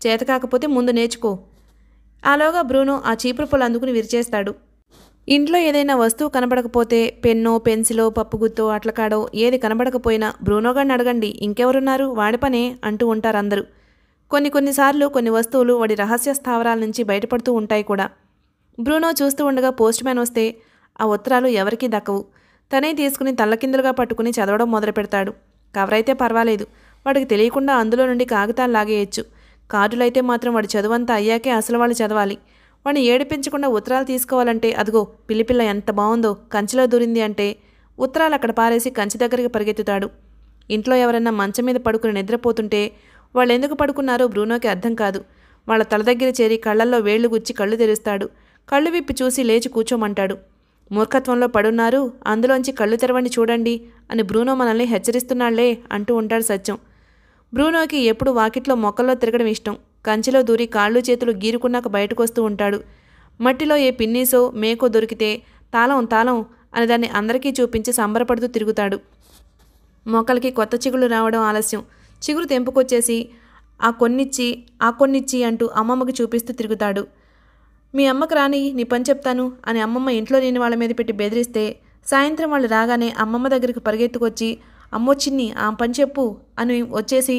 చేత కాకపోతే ముందు నేర్చుకో ఆలోగా బ్రూను ఆ చీపురు పుల్ల అందుకుని విరిచేస్తాడు ఇంట్లో ఏదైనా వస్తువు కనబడకపోతే పెన్నో పెన్సిలో పప్పుగుత్తో అట్లకాడో ఏది కనబడకపోయినా బ్రూనోగాడిని అడగండి ఇంకెవరున్నారు వాడి పనే అంటూ ఉంటారు అందరూ కొన్ని కొన్నిసార్లు కొన్ని వస్తువులు వాడి రహస్య స్థావరాల నుంచి బయటపడుతూ ఉంటాయి కూడా బ్రూనో చూస్తూ ఉండగా పోస్ట్ మ్యాన్ వస్తే ఆ ఉత్తరాలు ఎవరికీ దక్కవు తనే తీసుకుని తల్లకిందులుగా పట్టుకుని చదవడం మొదలు పెడతాడు కవర్ అయితే పర్వాలేదు వాడికి తెలియకుండా అందులో నుండి కాగితాలు లాగేయచ్చు కార్డులైతే మాత్రం వాడి చదువంతా అయ్యాకే అసలు వాళ్ళు చదవాలి వాణ్ణి ఏడిపించకుండా ఉత్తరాలు తీసుకోవాలంటే అదిగో పిల్లిపిల్ల ఎంత బాగుందో కంచిలో దూరింది అంటే ఉత్తరాలు అక్కడ పారేసి కంచి దగ్గరికి పరిగెత్తుతాడు ఇంట్లో ఎవరన్నా మంచం మీద పడుకుని నిద్రపోతుంటే వాళ్ళు ఎందుకు పడుకున్నారో బ్రూనోకి అర్థం కాదు వాళ్ళ తల దగ్గర చేరి కళ్ళల్లో వేళ్లు గుచ్చి కళ్ళు తెరుస్తాడు కళ్ళు విప్పి చూసి లేచి కూర్చోమంటాడు మూర్ఖత్వంలో పడున్నారు అందులోంచి కళ్ళు తెరవండి చూడండి అని బ్రూనో మనల్ని హెచ్చరిస్తున్నాళ్లే అంటూ ఉంటాడు సత్యం బ్రూనోకి ఎప్పుడు వాకిట్లో మొక్కల్లో తిరగడం ఇష్టం కంచెలో దూరి కాళ్ళు చేతులు గీరుకున్నాక బయటకు వస్తూ ఉంటాడు మట్టిలో ఏ పిన్నీసో మేకో దొరికితే తాళం తాళం అని దాన్ని అందరికీ చూపించి సంబరపడుతూ తిరుగుతాడు మొక్కలకి కొత్త చిగులు రావడం ఆలస్యం చిగురు తెంపుకొచ్చేసి ఆ కొన్నిచ్చి ఆ కొన్నిచ్చి అంటూ అమ్మమ్మకి చూపిస్తూ తిరుగుతాడు మీ అమ్మకు రాని నీ పని చెప్తాను అని అమ్మమ్మ ఇంట్లో లేని వాళ్ళ మీద పెట్టి బెదిరిస్తే సాయంత్రం వాళ్ళు రాగానే అమ్మమ్మ దగ్గరికి పరిగెత్తుకొచ్చి అమ్మొచ్చిన్ని ఆ పని చెప్పు అని వచ్చేసి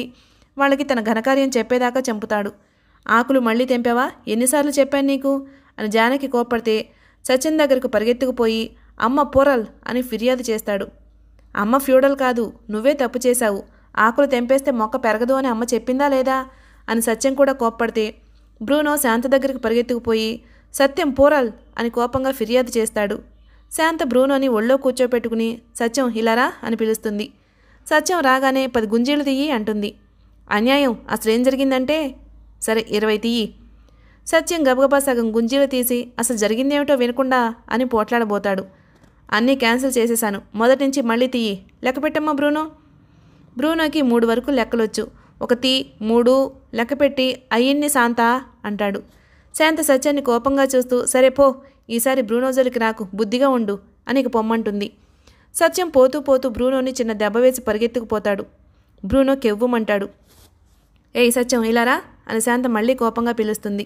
వాళ్ళకి తన ఘనకార్యం చెప్పేదాకా చంపుతాడు ఆకులు మళ్ళీ తెంపావా ఎన్నిసార్లు చెప్పాను నీకు అని జానకి కోపడితే సచిన్ దగ్గరకు పరిగెత్తుకుపోయి అమ్మ పొరల్ అని ఫిర్యాదు చేస్తాడు అమ్మ ఫ్యూడల్ కాదు నువ్వే తప్పు చేశావు ఆకులు తెంపేస్తే మొక్క పెరగదు అని అమ్మ చెప్పిందా లేదా అని సత్యం కూడా కోప్పడితే బ్రూనో శాంత దగ్గరికి పరిగెత్తుకుపోయి సత్యం పోరల్ అని కోపంగా ఫిర్యాదు చేస్తాడు శాంత బ్రూనోని ఒళ్ళో కూర్చోపెట్టుకుని సత్యం హిలారా అని పిలుస్తుంది సత్యం రాగానే పది గుంజీలు తీయి అంటుంది అన్యాయం అసలు ఏం జరిగిందంటే సరే ఇరవై తీయి సత్యం గబగబా సగం గుంజీలు తీసి అసలు జరిగిందేమిటో వినకుండా అని పోట్లాడబోతాడు అన్నీ క్యాన్సిల్ చేసేశాను మొదటి నుంచి మళ్ళీ తీయి లెక్క పెట్టమ్మా బ్రూనో బ్రూనోకి మూడు వరకు లెక్కలొచ్చు ఒక తీ మూడు లెక్క పెట్టి అయ్యన్ని శాంత అంటాడు శాంత సత్యాన్ని కోపంగా చూస్తూ సరే పో ఈసారి బ్రూనో జోలికి రాకు బుద్ధిగా ఉండు అని ఇక పొమ్మంటుంది సత్యం పోతూ పోతూ బ్రూనోని చిన్న దెబ్బ వేసి పరిగెత్తుకుపోతాడు బ్రూనో కెవ్వమంటాడు ఏయ్ సత్యం ఇలారా అని శాంత మళ్ళీ కోపంగా పిలుస్తుంది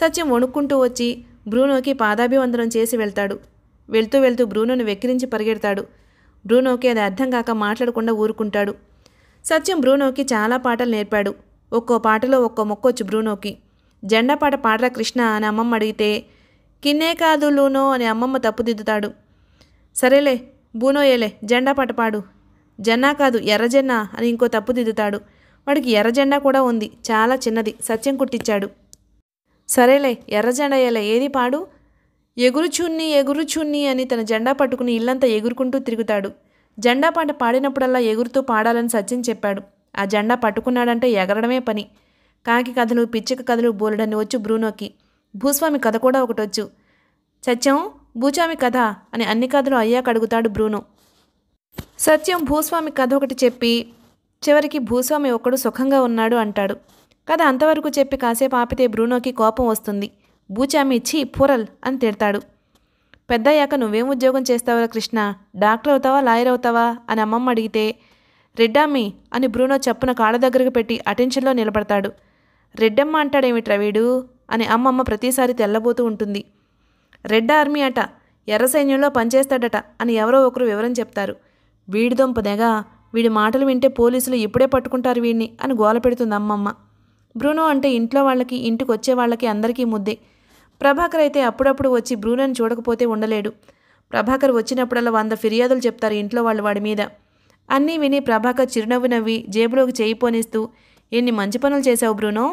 సత్యం వణుక్కుంటూ వచ్చి బ్రూనోకి పాదాభివందనం చేసి వెళ్తాడు వెళ్తూ వెళ్తూ బ్రూనోను వెక్కిరించి పరిగెడతాడు బ్రూనోకి అది అర్థం కాక మాట్లాడకుండా ఊరుకుంటాడు సత్యం బ్రూనోకి చాలా పాటలు నేర్పాడు ఒక్కో పాటలో ఒక్కో మొక్కొచ్చు బ్రూనోకి జెండా పాట పాడరా కృష్ణ అని అమ్మమ్మ అడిగితే కిన్నే కాదు లూనో అని అమ్మమ్మ తప్పుదిద్దుతాడు సరేలే బూనోయేలే జెండా పాట పాడు జెన్నా కాదు ఎర్రజెన్నా అని ఇంకో తప్పుదిద్దుతాడు వాడికి ఎర్రజెండా కూడా ఉంది చాలా చిన్నది సత్యం కుట్టించాడు సరేలే ఎర్రజెండా ఎలా ఏది పాడు ఎగురుచున్ని ఎగురుచున్ని అని తన జెండా పట్టుకుని ఇల్లంతా ఎగురుకుంటూ తిరుగుతాడు జెండా పాట పాడినప్పుడల్లా ఎగురుతూ పాడాలని సత్యం చెప్పాడు ఆ జెండా పట్టుకున్నాడంటే ఎగరడమే పని కాకి కథలు పిచ్చిక కథలు బోలెడని వచ్చు బ్రూనోకి భూస్వామి కథ కూడా ఒకటొచ్చు సత్యం భూచామి కథ అని అన్ని కథలు అయ్యాక అడుగుతాడు బ్రూనో సత్యం భూస్వామి కథ ఒకటి చెప్పి చివరికి భూస్వామి ఒకడు సుఖంగా ఉన్నాడు అంటాడు కథ అంతవరకు చెప్పి కాసేపు ఆపితే బ్రూనోకి కోపం వస్తుంది భూచామి ఇచ్చి పూరల్ అని తిడతాడు పెద్దయ్యాక నువ్వేం ఉద్యోగం చేస్తావురా కృష్ణ డాక్టర్ అవుతావా లాయర్ అవుతావా అని అమ్మమ్మ అడిగితే రెడ్డామ్మి అని బ్రూనో చప్పున కాళ్ళ దగ్గరకు పెట్టి అటెన్షన్లో నిలబడతాడు రెడ్డమ్మ అంటాడేమి వీడు అని అమ్మమ్మ ప్రతిసారి తెల్లబోతూ ఉంటుంది రెడ్ ఆర్మీ అట ఎర్ర సైన్యంలో పనిచేస్తాడట అని ఎవరో ఒకరు వివరం చెప్తారు వీడిదొంపదెగా వీడి మాటలు వింటే పోలీసులు ఇప్పుడే పట్టుకుంటారు వీడిని అని గోల పెడుతుంది అమ్మమ్మ బ్రూనో అంటే ఇంట్లో వాళ్ళకి ఇంటికి వచ్చే వాళ్ళకి అందరికీ ముద్దే ప్రభాకర్ అయితే అప్పుడప్పుడు వచ్చి బ్రూనోని చూడకపోతే ఉండలేడు ప్రభాకర్ వచ్చినప్పుడల్లా వంద ఫిర్యాదులు చెప్తారు ఇంట్లో వాళ్ళు వాడి మీద అన్నీ విని ప్రభాకర్ చిరునవ్వు నవ్వి జేబులోకి చేయిపోనిస్తూ ఎన్ని మంచి పనులు చేశావు బ్రూనో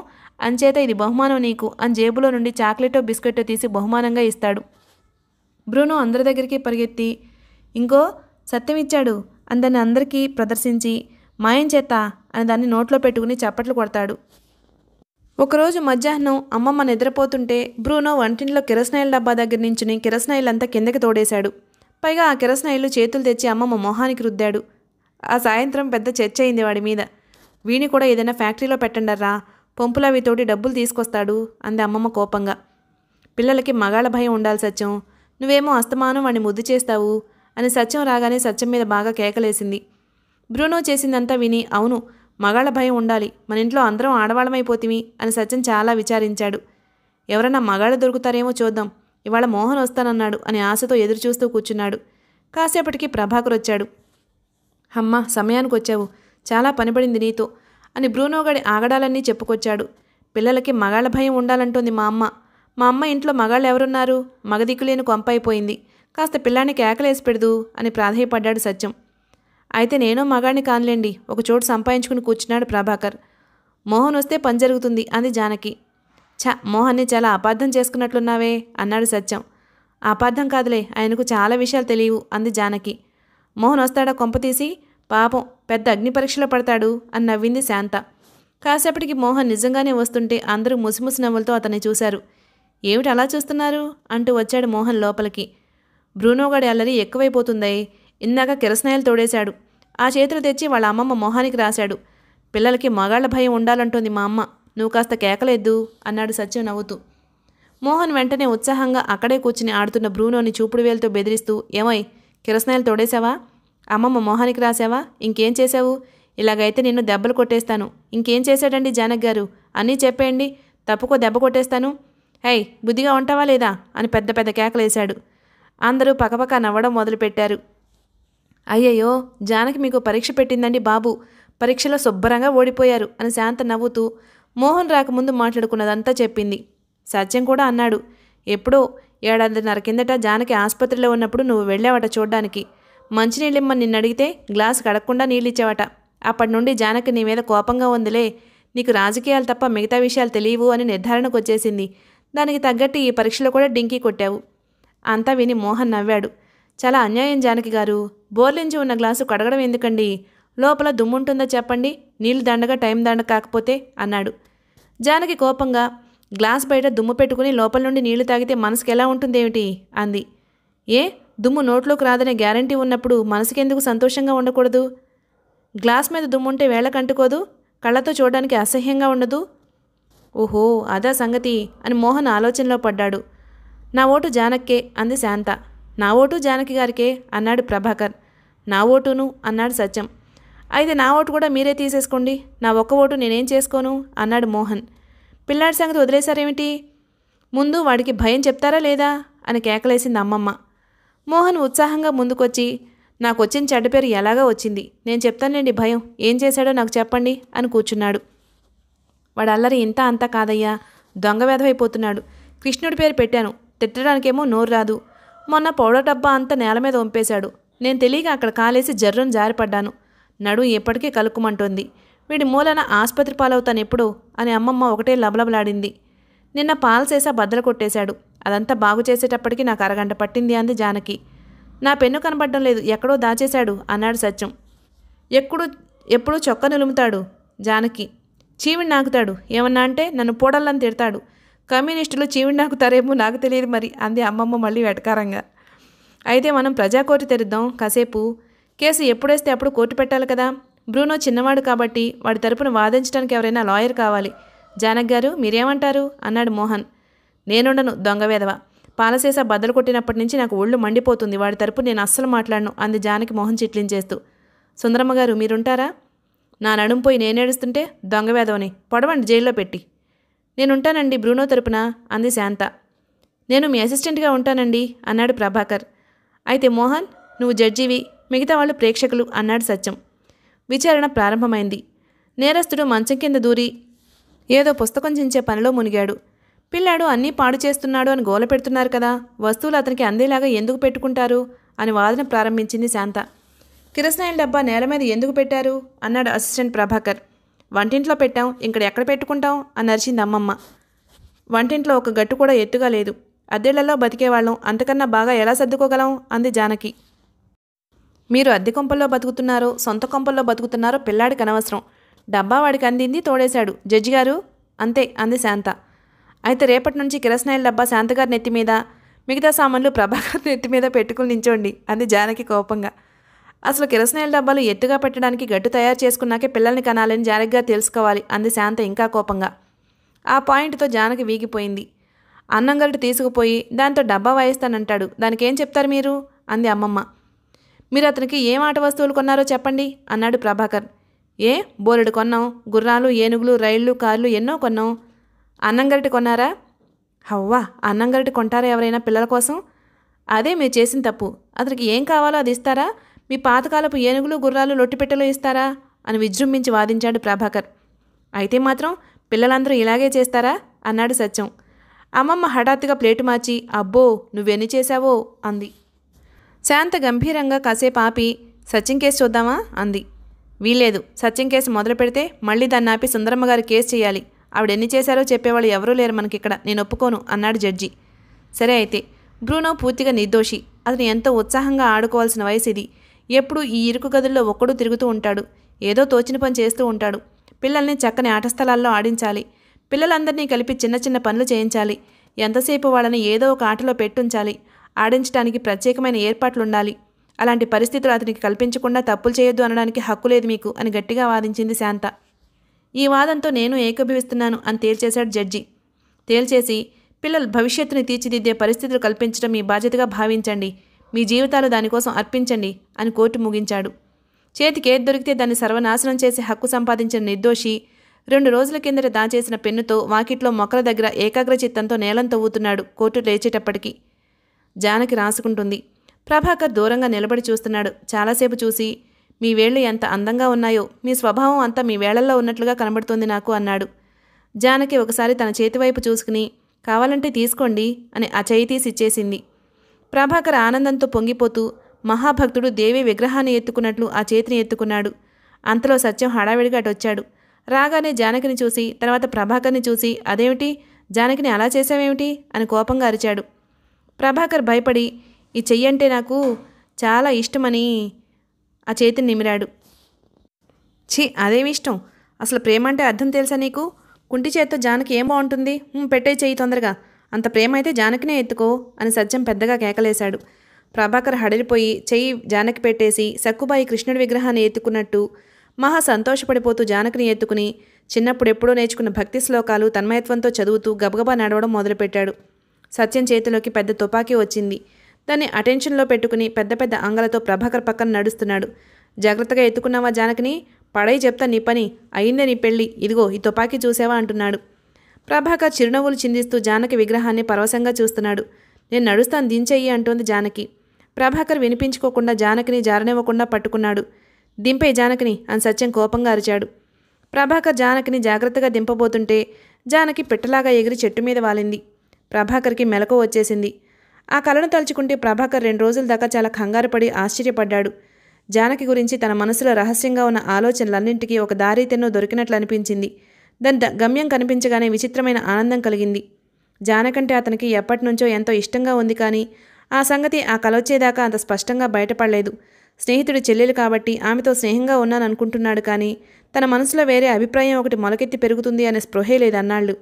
అంచేత ఇది బహుమానం నీకు అని జేబులో నుండి చాక్లెటో బిస్కెట్టో తీసి బహుమానంగా ఇస్తాడు బ్రూనో అందరి దగ్గరికి పరిగెత్తి ఇంకో సత్యం ఇచ్చాడు అందని అందరికీ ప్రదర్శించి మాయం చేత అని దాన్ని నోట్లో పెట్టుకుని చప్పట్లు కొడతాడు ఒకరోజు మధ్యాహ్నం అమ్మమ్మ నిద్రపోతుంటే బ్రూనో వంటింట్లో కిరసనాయిల డబ్బా దగ్గర నుంచుని అంతా కిందకి తోడేశాడు పైగా ఆ కిరసనాయిలు చేతులు తెచ్చి అమ్మమ్మ మొహానికి రుద్దాడు ఆ సాయంత్రం పెద్ద చర్చ అయింది వాడి మీద వీణి కూడా ఏదైనా ఫ్యాక్టరీలో పెట్టండర్రా పంపులవి తోటి డబ్బులు తీసుకొస్తాడు అంది అమ్మమ్మ కోపంగా పిల్లలకి మగాళ్ళ భయం ఉండాల్సి వచ్చాం నువ్వేమో అస్తమానం వాడిని ముద్దు చేస్తావు అని సత్యం రాగానే సత్యం మీద బాగా కేకలేసింది బ్రూనో చేసిందంతా విని అవును మగాళ్ళ భయం ఉండాలి మన ఇంట్లో అందరం ఆడవాళ్ళమైపోతివి అని సత్యం చాలా విచారించాడు ఎవరన్నా మగాళ్ళు దొరుకుతారేమో చూద్దాం ఇవాళ మోహన్ వస్తానన్నాడు అని ఆశతో ఎదురు చూస్తూ కూర్చున్నాడు కాసేపటికి ప్రభాకర్ వచ్చాడు అమ్మ సమయానికి వచ్చావు చాలా పనిపడింది నీతో అని బ్రూనోగడి ఆగడాలన్నీ చెప్పుకొచ్చాడు పిల్లలకి మగాళ్ళ భయం ఉండాలంటుంది మా అమ్మ మా అమ్మ ఇంట్లో మగాళ్ళు ఎవరున్నారు మగదిక్కులేని కొంపైపోయింది కాస్త పిల్లాన్ని కేకలేసి పెడదు అని ప్రాధాయపడ్డాడు సత్యం అయితే నేనో మగాడిని కానులేండి ఒకచోటు సంపాదించుకుని కూర్చున్నాడు ప్రభాకర్ మోహన్ వస్తే పని జరుగుతుంది అంది జానకి ఛ మోహన్ని చాలా అపార్థం చేసుకున్నట్లున్నావే అన్నాడు సత్యం అపార్థం కాదులే ఆయనకు చాలా విషయాలు తెలియవు అంది జానకి మోహన్ వస్తాడా కొంపతీసి పాపం పెద్ద అగ్ని పరీక్షలో పడతాడు అని నవ్వింది శాంత కాసేపటికి మోహన్ నిజంగానే వస్తుంటే అందరూ ముసిముసి నవ్వులతో అతన్ని చూశారు ఏమిటి అలా చూస్తున్నారు అంటూ వచ్చాడు మోహన్ లోపలికి గడి అల్లరి ఎక్కువైపోతుంది ఇందాక కిరసనాయలు తోడేశాడు ఆ చేతులు తెచ్చి వాళ్ళ అమ్మమ్మ మొహానికి రాశాడు పిల్లలకి మగాళ్ల భయం ఉండాలంటుంది మా అమ్మ నువ్వు కాస్త కేకలేద్దు అన్నాడు సత్యం నవ్వుతూ మోహన్ వెంటనే ఉత్సాహంగా అక్కడే కూర్చుని ఆడుతున్న బ్రూనోని చూపుడు వేలతో బెదిరిస్తూ ఏమై కిరసనాయలు తోడేశావా అమ్మమ్మ మొహానికి రాసావా ఇంకేం చేశావు ఇలాగైతే నిన్ను దెబ్బలు కొట్టేస్తాను ఇంకేం చేశాడండి జానక్ గారు అన్నీ చెప్పేయండి తప్పుకో దెబ్బ కొట్టేస్తాను హై బుద్ధిగా ఉంటావా లేదా అని పెద్ద పెద్ద కేకలేశాడు అందరూ పకపక నవ్వడం మొదలుపెట్టారు అయ్యయ్యో జానకి మీకు పరీక్ష పెట్టిందండి బాబు పరీక్షలో శుభ్రంగా ఓడిపోయారు అని శాంత నవ్వుతూ మోహన్ రాకముందు మాట్లాడుకున్నదంతా చెప్పింది సత్యం కూడా అన్నాడు ఎప్పుడో ఏడాదిన్నర కిందట జానకి ఆసుపత్రిలో ఉన్నప్పుడు నువ్వు వెళ్ళావట చూడ్డానికి మంచినీళ్ళిమ్మని నిన్ను అడిగితే గ్లాస్ కడగకుండా నీళ్ళిచ్చావట అప్పటి నుండి జానకి నీ మీద కోపంగా ఉందిలే నీకు రాజకీయాలు తప్ప మిగతా విషయాలు తెలియవు అని నిర్ధారణకు వచ్చేసింది దానికి తగ్గట్టు ఈ పరీక్షలో కూడా డింకీ కొట్టావు అంతా విని మోహన్ నవ్వాడు చాలా అన్యాయం జానకి గారు బోర్లించి ఉన్న గ్లాసు కడగడం ఎందుకండి లోపల దుమ్ముంటుందో చెప్పండి నీళ్లు దండగా టైం దండ కాకపోతే అన్నాడు జానకి కోపంగా గ్లాస్ బయట దుమ్ము పెట్టుకుని లోపల నుండి నీళ్లు తాగితే మనసుకి ఎలా ఉంటుందేమిటి అంది ఏ దుమ్ము నోట్లోకి రాదనే గ్యారంటీ ఉన్నప్పుడు మనసుకెందుకు సంతోషంగా ఉండకూడదు గ్లాస్ మీద దుమ్ముంటే కంటుకోదు కళ్ళతో చూడడానికి అసహ్యంగా ఉండదు ఓహో అదా సంగతి అని మోహన్ ఆలోచనలో పడ్డాడు నా ఓటు జానక్కే అంది శాంత నా ఓటు జానకి గారికే అన్నాడు ప్రభాకర్ నా ఓటును అన్నాడు సత్యం అయితే నా ఓటు కూడా మీరే తీసేసుకోండి నా ఒక్క ఓటు నేనేం చేసుకోను అన్నాడు మోహన్ పిల్లాడి సంగతి వదిలేశారేమిటి ముందు వాడికి భయం చెప్తారా లేదా అని కేకలేసింది అమ్మమ్మ మోహన్ ఉత్సాహంగా ముందుకొచ్చి నాకు వచ్చిన చెడ్డ పేరు ఎలాగా వచ్చింది నేను చెప్తానండి భయం ఏం చేశాడో నాకు చెప్పండి అని కూర్చున్నాడు వాడు అల్లరి ఇంత అంతా కాదయ్యా దొంగ వేధమైపోతున్నాడు కృష్ణుడి పేరు పెట్టాను తిట్టడానికేమో నోరు రాదు మొన్న పౌడర్ డబ్బా అంతా నేల మీద వంపేశాడు నేను తెలియక అక్కడ కాలేసి జర్రను జారిపడ్డాను నడు ఎప్పటికీ కలుక్కుమంటోంది వీడి మూలన ఆసుపత్రి పాలవుతాను ఎప్పుడు అని అమ్మమ్మ ఒకటే లబలబలాడింది నిన్న పాలు చేసా బద్దలు కొట్టేశాడు అదంతా బాగు చేసేటప్పటికి నాకు అరగంట పట్టింది అంది జానకి నా పెన్ను కనబడడం లేదు ఎక్కడో దాచేశాడు అన్నాడు సత్యం ఎక్కడు ఎప్పుడూ చొక్క నిలుముతాడు జానకి చీవిని నాకుతాడు ఏమన్నా అంటే నన్ను పూడల్లని తిడతాడు కమ్యూనిస్టులు చీవిడి నాకుతారేమో నాకు తెలియదు మరి అంది అమ్మమ్మ మళ్ళీ వెటకారంగా అయితే మనం ప్రజాకోర్టు తెరుద్దాం కాసేపు కేసు ఎప్పుడేస్తే అప్పుడు కోర్టు పెట్టాలి కదా బ్రూనో చిన్నవాడు కాబట్టి వాడి తరపున వాదించడానికి ఎవరైనా లాయర్ కావాలి జానక్ గారు మీరేమంటారు అన్నాడు మోహన్ నేనుండను దొంగవేదవ పాలసేస బద్దలు కొట్టినప్పటి నుంచి నాకు ఒళ్ళు మండిపోతుంది వాడి తరపు నేను అస్సలు మాట్లాడను అంది జానకి మోహన్ చిట్లించేస్తూ సుందరమ్మ గారు మీరుంటారా నా నడుంపోయి నేనేడుస్తుంటే దొంగవేదవని పొడవండి జైల్లో పెట్టి నేనుంటానండి బ్రూనో తరపున అంది శాంత నేను మీ అసిస్టెంట్గా ఉంటానండి అన్నాడు ప్రభాకర్ అయితే మోహన్ నువ్వు జడ్జివి మిగతా వాళ్ళు ప్రేక్షకులు అన్నాడు సత్యం విచారణ ప్రారంభమైంది నేరస్తుడు మంచం కింద దూరి ఏదో పుస్తకం చించే పనిలో మునిగాడు పిల్లాడు అన్నీ పాడు చేస్తున్నాడు అని గోల పెడుతున్నారు కదా వస్తువులు అతనికి అందేలాగా ఎందుకు పెట్టుకుంటారు అని వాదన ప్రారంభించింది శాంత కిరసనాయిల డబ్బా నేల మీద ఎందుకు పెట్టారు అన్నాడు అసిస్టెంట్ ప్రభాకర్ వంటింట్లో పెట్టాం ఇక్కడ ఎక్కడ పెట్టుకుంటాం అని అరిచింది అమ్మమ్మ వంటింట్లో ఒక గట్టు కూడా ఎత్తుగా లేదు అద్దెళ్లలో బతికేవాళ్ళం అంతకన్నా బాగా ఎలా సర్దుకోగలం అంది జానకి మీరు అద్దె కొంపల్లో బతుకుతున్నారో సొంత కొంపల్లో బతుకుతున్నారో పిల్లాడికి అనవసరం డబ్బా వాడికి అందింది తోడేశాడు జడ్జి గారు అంతే అంది శాంత అయితే రేపటి నుంచి కిరసనాయిల డబ్బా శాంతగారి నెత్తి మీద మిగతా సామాన్లు ప్రభాకర్ నెత్తి మీద పెట్టుకుని నించోండి అంది జానకి కోపంగా అసలు కిరసనాయిల డబ్బాలు ఎత్తుగా పెట్టడానికి గట్టు తయారు చేసుకున్నాకే పిల్లల్ని కనాలని జానకిగా తెలుసుకోవాలి అంది శాంత ఇంకా కోపంగా ఆ పాయింట్తో జానకి వీగిపోయింది అన్నం గరిట తీసుకుపోయి దాంతో డబ్బా వాయిస్తానంటాడు ఏం చెప్తారు మీరు అంది అమ్మమ్మ మీరు అతనికి ఏం ఆట వస్తువులు కొన్నారో చెప్పండి అన్నాడు ప్రభాకర్ ఏ బోరెడు కొన్నాం గుర్రాలు ఏనుగులు రైళ్ళు కార్లు ఎన్నో కొన్నాం అన్నం గరిటి కొన్నారా హవ్వా అన్నం గరిటి కొంటారా ఎవరైనా పిల్లల కోసం అదే మీరు చేసిన తప్పు అతనికి ఏం కావాలో అది ఇస్తారా మీ పాతకాలపు ఏనుగులు గుర్రాలు లొట్టిపెట్టెలో ఇస్తారా అని విజృంభించి వాదించాడు ప్రభాకర్ అయితే మాత్రం పిల్లలందరూ ఇలాగే చేస్తారా అన్నాడు సత్యం అమ్మమ్మ హఠాత్తుగా ప్లేటు మార్చి అబ్బో నువ్వెన్ని చేశావో అంది శాంత గంభీరంగా కాసేపు ఆపి సత్యం కేసు చూద్దామా అంది వీలేదు సత్యం కేసు మొదలు పెడితే మళ్ళీ దాన్ని ఆపి సుందరమ్మ గారు కేసు చేయాలి ఆవిడ ఎన్ని చేశారో చెప్పేవాళ్ళు ఎవరూ లేరు మనకిక్కడ నేను ఒప్పుకోను అన్నాడు జడ్జి సరే అయితే బ్రూనో పూర్తిగా నిర్దోషి అతను ఎంతో ఉత్సాహంగా ఆడుకోవాల్సిన వయసు ఇది ఎప్పుడు ఈ ఇరుకు గదుల్లో ఒక్కడు తిరుగుతూ ఉంటాడు ఏదో తోచిన పని చేస్తూ ఉంటాడు పిల్లల్ని చక్కని ఆట స్థలాల్లో ఆడించాలి పిల్లలందరినీ కలిపి చిన్న చిన్న పనులు చేయించాలి ఎంతసేపు వాళ్ళని ఏదో ఒక ఆటలో పెట్టుంచాలి ఆడించడానికి ప్రత్యేకమైన ఏర్పాట్లుండాలి అలాంటి పరిస్థితులు అతనికి కల్పించకుండా తప్పులు చేయొద్దు అనడానికి హక్కు లేదు మీకు అని గట్టిగా వాదించింది శాంత ఈ వాదంతో నేను ఏకభవిస్తున్నాను అని తేల్చేశాడు జడ్జి తేల్చేసి పిల్లలు భవిష్యత్తుని తీర్చిదిద్దే పరిస్థితులు కల్పించడం మీ బాధ్యతగా భావించండి మీ జీవితాలు దానికోసం అర్పించండి అని కోర్టు ముగించాడు చేతికి ఏది దొరికితే దాన్ని సర్వనాశనం చేసి హక్కు సంపాదించిన నిర్దోషి రెండు రోజుల కిందట దాచేసిన పెన్నుతో వాకిట్లో మొక్కల దగ్గర ఏకాగ్ర చిత్తంతో నేలం తవ్వుతున్నాడు కోర్టు లేచేటప్పటికి జానకి రాసుకుంటుంది ప్రభాకర్ దూరంగా నిలబడి చూస్తున్నాడు చాలాసేపు చూసి మీ వేళ్ళు ఎంత అందంగా ఉన్నాయో మీ స్వభావం అంతా మీ వేళల్లో ఉన్నట్లుగా కనబడుతుంది నాకు అన్నాడు జానకి ఒకసారి తన చేతివైపు చూసుకుని కావాలంటే తీసుకోండి అని ఆ తీసి ఇచ్చేసింది ప్రభాకర్ ఆనందంతో పొంగిపోతూ మహాభక్తుడు దేవి విగ్రహాన్ని ఎత్తుకున్నట్లు ఆ చేతిని ఎత్తుకున్నాడు అంతలో సత్యం హడావిడిగా అటొచ్చాడు రాగానే జానకిని చూసి తర్వాత ప్రభాకర్ని చూసి అదేమిటి జానకిని అలా చేసావేమిటి అని కోపంగా అరిచాడు ప్రభాకర్ భయపడి ఈ చెయ్యంటే నాకు చాలా ఇష్టమని ఆ చేతిని నిమిరాడు ఛీ అదేమి ఇష్టం అసలు ప్రేమ అంటే అర్థం తెలుసా నీకు కుంటి చేత్తో జానకి ఏం బాగుంటుంది పెట్టే చెయ్యి తొందరగా అంత ప్రేమ అయితే జానకినే ఎత్తుకో అని సత్యం పెద్దగా కేకలేశాడు ప్రభాకర్ హడలిపోయి చెయ్యి జానకి పెట్టేసి సక్కుబాయి కృష్ణుడి విగ్రహాన్ని ఎత్తుకున్నట్టు మహా సంతోషపడిపోతూ జానకిని ఎత్తుకుని చిన్నప్పుడు నేర్చుకున్న భక్తి శ్లోకాలు తన్మయత్వంతో చదువుతూ గబగబా నడవడం మొదలుపెట్టాడు సత్యం చేతిలోకి పెద్ద తుపాకీ వచ్చింది దాన్ని అటెన్షన్లో పెట్టుకుని పెద్ద పెద్ద అంగలతో ప్రభాకర్ పక్కన నడుస్తున్నాడు జాగ్రత్తగా ఎత్తుకున్నావా జానకిని పడై చెప్తా నీ పని అయిందే నీ పెళ్ళి ఇదిగో ఈ తుపాకీ చూసావా అంటున్నాడు ప్రభాకర్ చిరునవ్వులు చిందిస్తూ జానకి విగ్రహాన్ని పరవశంగా చూస్తున్నాడు నేను నడుస్తాను దించెయ్యి అంటోంది జానకి ప్రభాకర్ వినిపించుకోకుండా జానకిని జారనివ్వకుండా పట్టుకున్నాడు దింపే జానకిని అని సత్యం కోపంగా అరిచాడు ప్రభాకర్ జానకిని జాగ్రత్తగా దింపబోతుంటే జానకి పిట్టలాగా ఎగిరి చెట్టు మీద వాలింది ప్రభాకర్కి మెలకు వచ్చేసింది ఆ కలను తలుచుకుంటే ప్రభాకర్ రెండు రోజుల దాకా చాలా కంగారుపడి ఆశ్చర్యపడ్డాడు జానకి గురించి తన మనసులో రహస్యంగా ఉన్న ఆలోచనలన్నింటికీ ఒక దారితెన్నో దొరికినట్లు అనిపించింది దాని గమ్యం కనిపించగానే విచిత్రమైన ఆనందం కలిగింది జానకంటే అతనికి ఎప్పటినుంచో ఎంతో ఇష్టంగా ఉంది కానీ ఆ సంగతి ఆ కలొచ్చేదాకా అంత స్పష్టంగా బయటపడలేదు స్నేహితుడి చెల్లెలు కాబట్టి ఆమెతో స్నేహంగా ఉన్నాను అనుకుంటున్నాడు కానీ తన మనసులో వేరే అభిప్రాయం ఒకటి మొలకెత్తి పెరుగుతుంది అనే స్పృహే లేదన్నాళ్ళు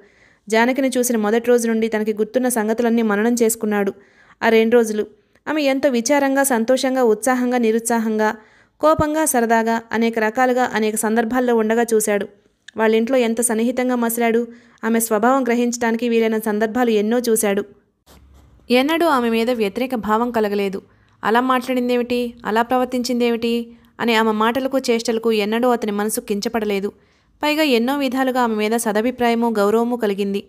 జానకిని చూసిన మొదటి రోజు నుండి తనకి గుర్తున్న సంగతులన్నీ మననం చేసుకున్నాడు ఆ రెండు రోజులు ఆమె ఎంతో విచారంగా సంతోషంగా ఉత్సాహంగా నిరుత్సాహంగా కోపంగా సరదాగా అనేక రకాలుగా అనేక సందర్భాల్లో ఉండగా చూశాడు వాళ్ళ ఇంట్లో ఎంత సన్నిహితంగా మసిలాడు ఆమె స్వభావం గ్రహించడానికి వీలైన సందర్భాలు ఎన్నో చూశాడు ఎన్నడూ ఆమె మీద వ్యతిరేక భావం కలగలేదు అలా మాట్లాడిందేమిటి అలా ప్రవర్తించిందేమిటి అనే ఆమె మాటలకు చేష్టలకు ఎన్నడూ అతని మనసు కించపడలేదు పైగా ఎన్నో విధాలుగా ఆమె మీద సదభిప్రాయము గౌరవము కలిగింది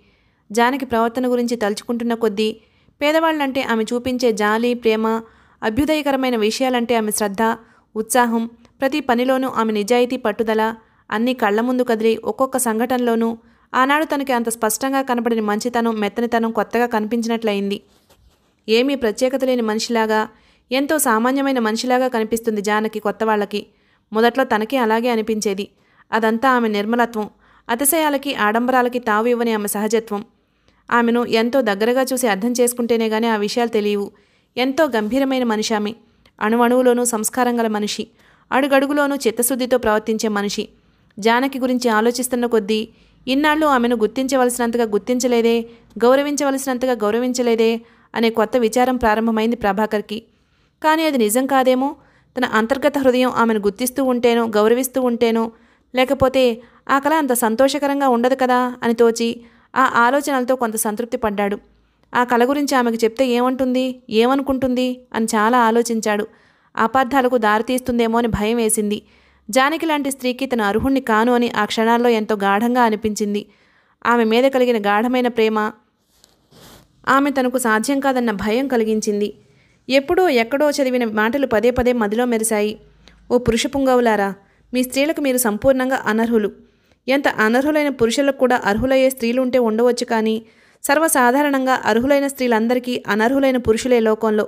జానకి ప్రవర్తన గురించి తలుచుకుంటున్న కొద్దీ పేదవాళ్ళంటే ఆమె చూపించే జాలి ప్రేమ అభ్యుదయకరమైన విషయాలంటే ఆమె శ్రద్ధ ఉత్సాహం ప్రతి పనిలోనూ ఆమె నిజాయితీ పట్టుదల అన్నీ కళ్ల ముందు కదిలి ఒక్కొక్క సంఘటనలోనూ ఆనాడు తనకి అంత స్పష్టంగా కనపడిన మంచితనం మెత్తనితనం కొత్తగా కనిపించినట్లయింది ఏమీ ప్రత్యేకత లేని మనిషిలాగా ఎంతో సామాన్యమైన మనిషిలాగా కనిపిస్తుంది జానకి కొత్త వాళ్ళకి మొదట్లో తనకే అలాగే అనిపించేది అదంతా ఆమె నిర్మలత్వం అతిశయాలకి ఆడంబరాలకి తావు ఇవ్వని ఆమె సహజత్వం ఆమెను ఎంతో దగ్గరగా చూసి అర్థం చేసుకుంటేనే కానీ ఆ విషయాలు తెలియవు ఎంతో గంభీరమైన మనిషి ఆమె అణువణువులోనూ సంస్కారం గల మనిషి అడుగడుగులోనూ చిత్తశుద్ధితో ప్రవర్తించే మనిషి జానకి గురించి ఆలోచిస్తున్న కొద్దీ ఇన్నాళ్ళు ఆమెను గుర్తించవలసినంతగా గుర్తించలేదే గౌరవించవలసినంతగా గౌరవించలేదే అనే కొత్త విచారం ప్రారంభమైంది ప్రభాకర్కి కానీ అది నిజం కాదేమో తన అంతర్గత హృదయం ఆమెను గుర్తిస్తూ ఉంటేనో గౌరవిస్తూ ఉంటేనో లేకపోతే ఆ కళ అంత సంతోషకరంగా ఉండదు కదా అని తోచి ఆ ఆలోచనలతో కొంత సంతృప్తి పడ్డాడు ఆ కళ గురించి ఆమెకు చెప్తే ఏమంటుంది ఏమనుకుంటుంది అని చాలా ఆలోచించాడు అపార్థాలకు దారితీస్తుందేమో అని భయం వేసింది జానకి లాంటి స్త్రీకి తన అర్హుణ్ణి కాను అని ఆ క్షణాల్లో ఎంతో గాఢంగా అనిపించింది ఆమె మీద కలిగిన గాఢమైన ప్రేమ ఆమె తనకు సాధ్యం కాదన్న భయం కలిగించింది ఎప్పుడో ఎక్కడో చదివిన మాటలు పదే పదే మదిలో మెరిశాయి ఓ పురుష పుంగవులారా మీ స్త్రీలకు మీరు సంపూర్ణంగా అనర్హులు ఎంత అనర్హులైన పురుషులకు కూడా అర్హులయ్యే స్త్రీలు ఉంటే ఉండవచ్చు కానీ సర్వసాధారణంగా అర్హులైన స్త్రీలందరికీ అనర్హులైన పురుషులే లోకంలో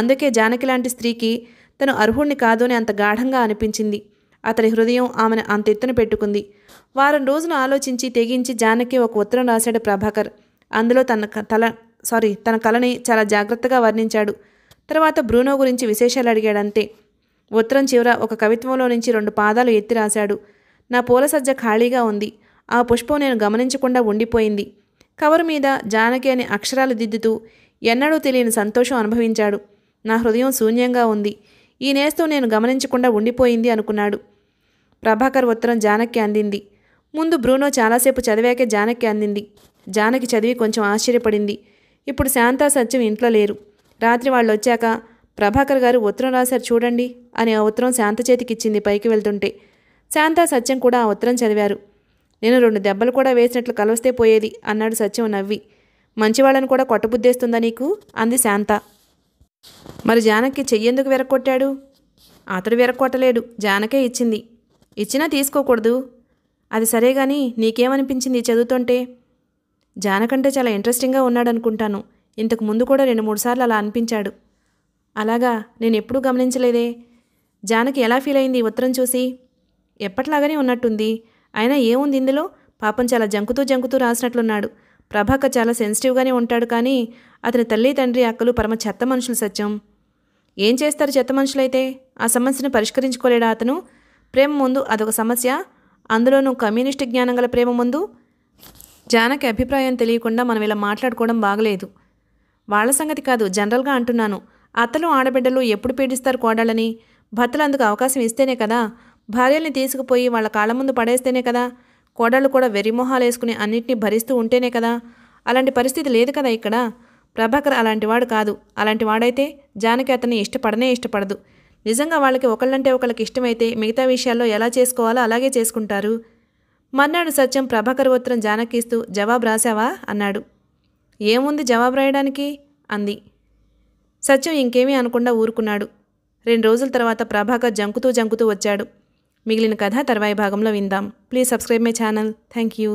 అందుకే జానకి లాంటి స్త్రీకి తను అర్హుణ్ణి కాదు అని అంత గాఢంగా అనిపించింది అతడి హృదయం ఆమెను అంత ఎత్తున పెట్టుకుంది వారం రోజులు ఆలోచించి తెగించి జానకి ఒక ఉత్తరం రాశాడు ప్రభాకర్ అందులో తన తల సారీ తన కళని చాలా జాగ్రత్తగా వర్ణించాడు తర్వాత బ్రూనో గురించి విశేషాలు అడిగాడంతే ఉత్తరం చివర ఒక కవిత్వంలో నుంచి రెండు పాదాలు ఎత్తి రాశాడు నా పూల సజ్జ ఖాళీగా ఉంది ఆ పుష్పం నేను గమనించకుండా ఉండిపోయింది కవరు మీద జానకి అనే అక్షరాలు దిద్దుతూ ఎన్నడూ తెలియని సంతోషం అనుభవించాడు నా హృదయం శూన్యంగా ఉంది ఈ నేస్తం నేను గమనించకుండా ఉండిపోయింది అనుకున్నాడు ప్రభాకర్ ఉత్తరం జానక్కి అందింది ముందు బ్రూనో చాలాసేపు చదివాకే జానక్కి అందింది జానకి చదివి కొంచెం ఆశ్చర్యపడింది ఇప్పుడు శాంతా సత్యం ఇంట్లో లేరు రాత్రి వాళ్ళు వచ్చాక ప్రభాకర్ గారు ఉత్తరం రాశారు చూడండి అని ఆ ఉత్తరం శాంత చేతికిచ్చింది పైకి వెళ్తుంటే శాంతా సత్యం కూడా ఆ ఉత్తరం చదివారు నేను రెండు దెబ్బలు కూడా వేసినట్లు కలవస్తే పోయేది అన్నాడు సత్యం నవ్వి మంచివాళ్ళని కూడా కొట్టబుద్దేస్తుందా నీకు అంది శాంత మరి జానక్కి చెయ్యెందుకు విరక్కొట్టాడు అతడు వెరక్కొట్టలేడు జానకే ఇచ్చింది ఇచ్చినా తీసుకోకూడదు అది సరే కానీ నీకేమనిపించింది చదువుతుంటే జానకంటే చాలా ఇంట్రెస్టింగ్గా ఉన్నాడనుకుంటాను ఇంతకు ముందు కూడా రెండు మూడు సార్లు అలా అనిపించాడు అలాగా నేను ఎప్పుడూ గమనించలేదే జానకి ఎలా ఫీల్ అయింది ఉత్తరం చూసి ఎప్పట్లాగానే ఉన్నట్టుంది అయినా ఏముంది ఇందులో పాపం చాలా జంకుతూ జంకుతూ రాసినట్లున్నాడు ప్రభాకర్ చాలా సెన్సిటివ్గానే ఉంటాడు కానీ అతని తల్లి తండ్రి అక్కలు పరమ చెత్త మనుషులు సత్యం ఏం చేస్తారు చెత్త మనుషులైతే ఆ సమస్యను పరిష్కరించుకోలేడా అతను ప్రేమ ముందు అదొక సమస్య అందులోనూ కమ్యూనిస్ట్ జ్ఞానం గల ప్రేమ ముందు జానకి అభిప్రాయం తెలియకుండా మనం ఇలా మాట్లాడుకోవడం బాగలేదు వాళ్ళ సంగతి కాదు జనరల్గా అంటున్నాను అత్తలు ఆడబిడ్డలు ఎప్పుడు పీడిస్తారు కోడళ్ళని భర్తలు అందుకు అవకాశం ఇస్తేనే కదా భార్యల్ని తీసుకుపోయి వాళ్ళ కాళ్ళ ముందు పడేస్తేనే కదా కోడళ్ళు కూడా వెరిమోహాలు వేసుకుని అన్నింటినీ భరిస్తూ ఉంటేనే కదా అలాంటి పరిస్థితి లేదు కదా ఇక్కడ ప్రభాకర్ అలాంటివాడు కాదు అలాంటి వాడైతే జానకి అతన్ని ఇష్టపడనే ఇష్టపడదు నిజంగా వాళ్ళకి ఒకళ్ళంటే ఒకళ్ళకి ఇష్టమైతే మిగతా విషయాల్లో ఎలా చేసుకోవాలో అలాగే చేసుకుంటారు మర్నాడు సత్యం ప్రభాకర్ ఉత్తరం జానకిస్తూ జవాబు రాశావా అన్నాడు ఏముంది జవాబు రాయడానికి అంది సత్యం ఇంకేమీ అనకుండా ఊరుకున్నాడు రెండు రోజుల తర్వాత ప్రభాకర్ జంకుతూ జంకుతూ వచ్చాడు మిగిలిన కథ తర్వాయి భాగంలో విందాం please subscribe my channel thank you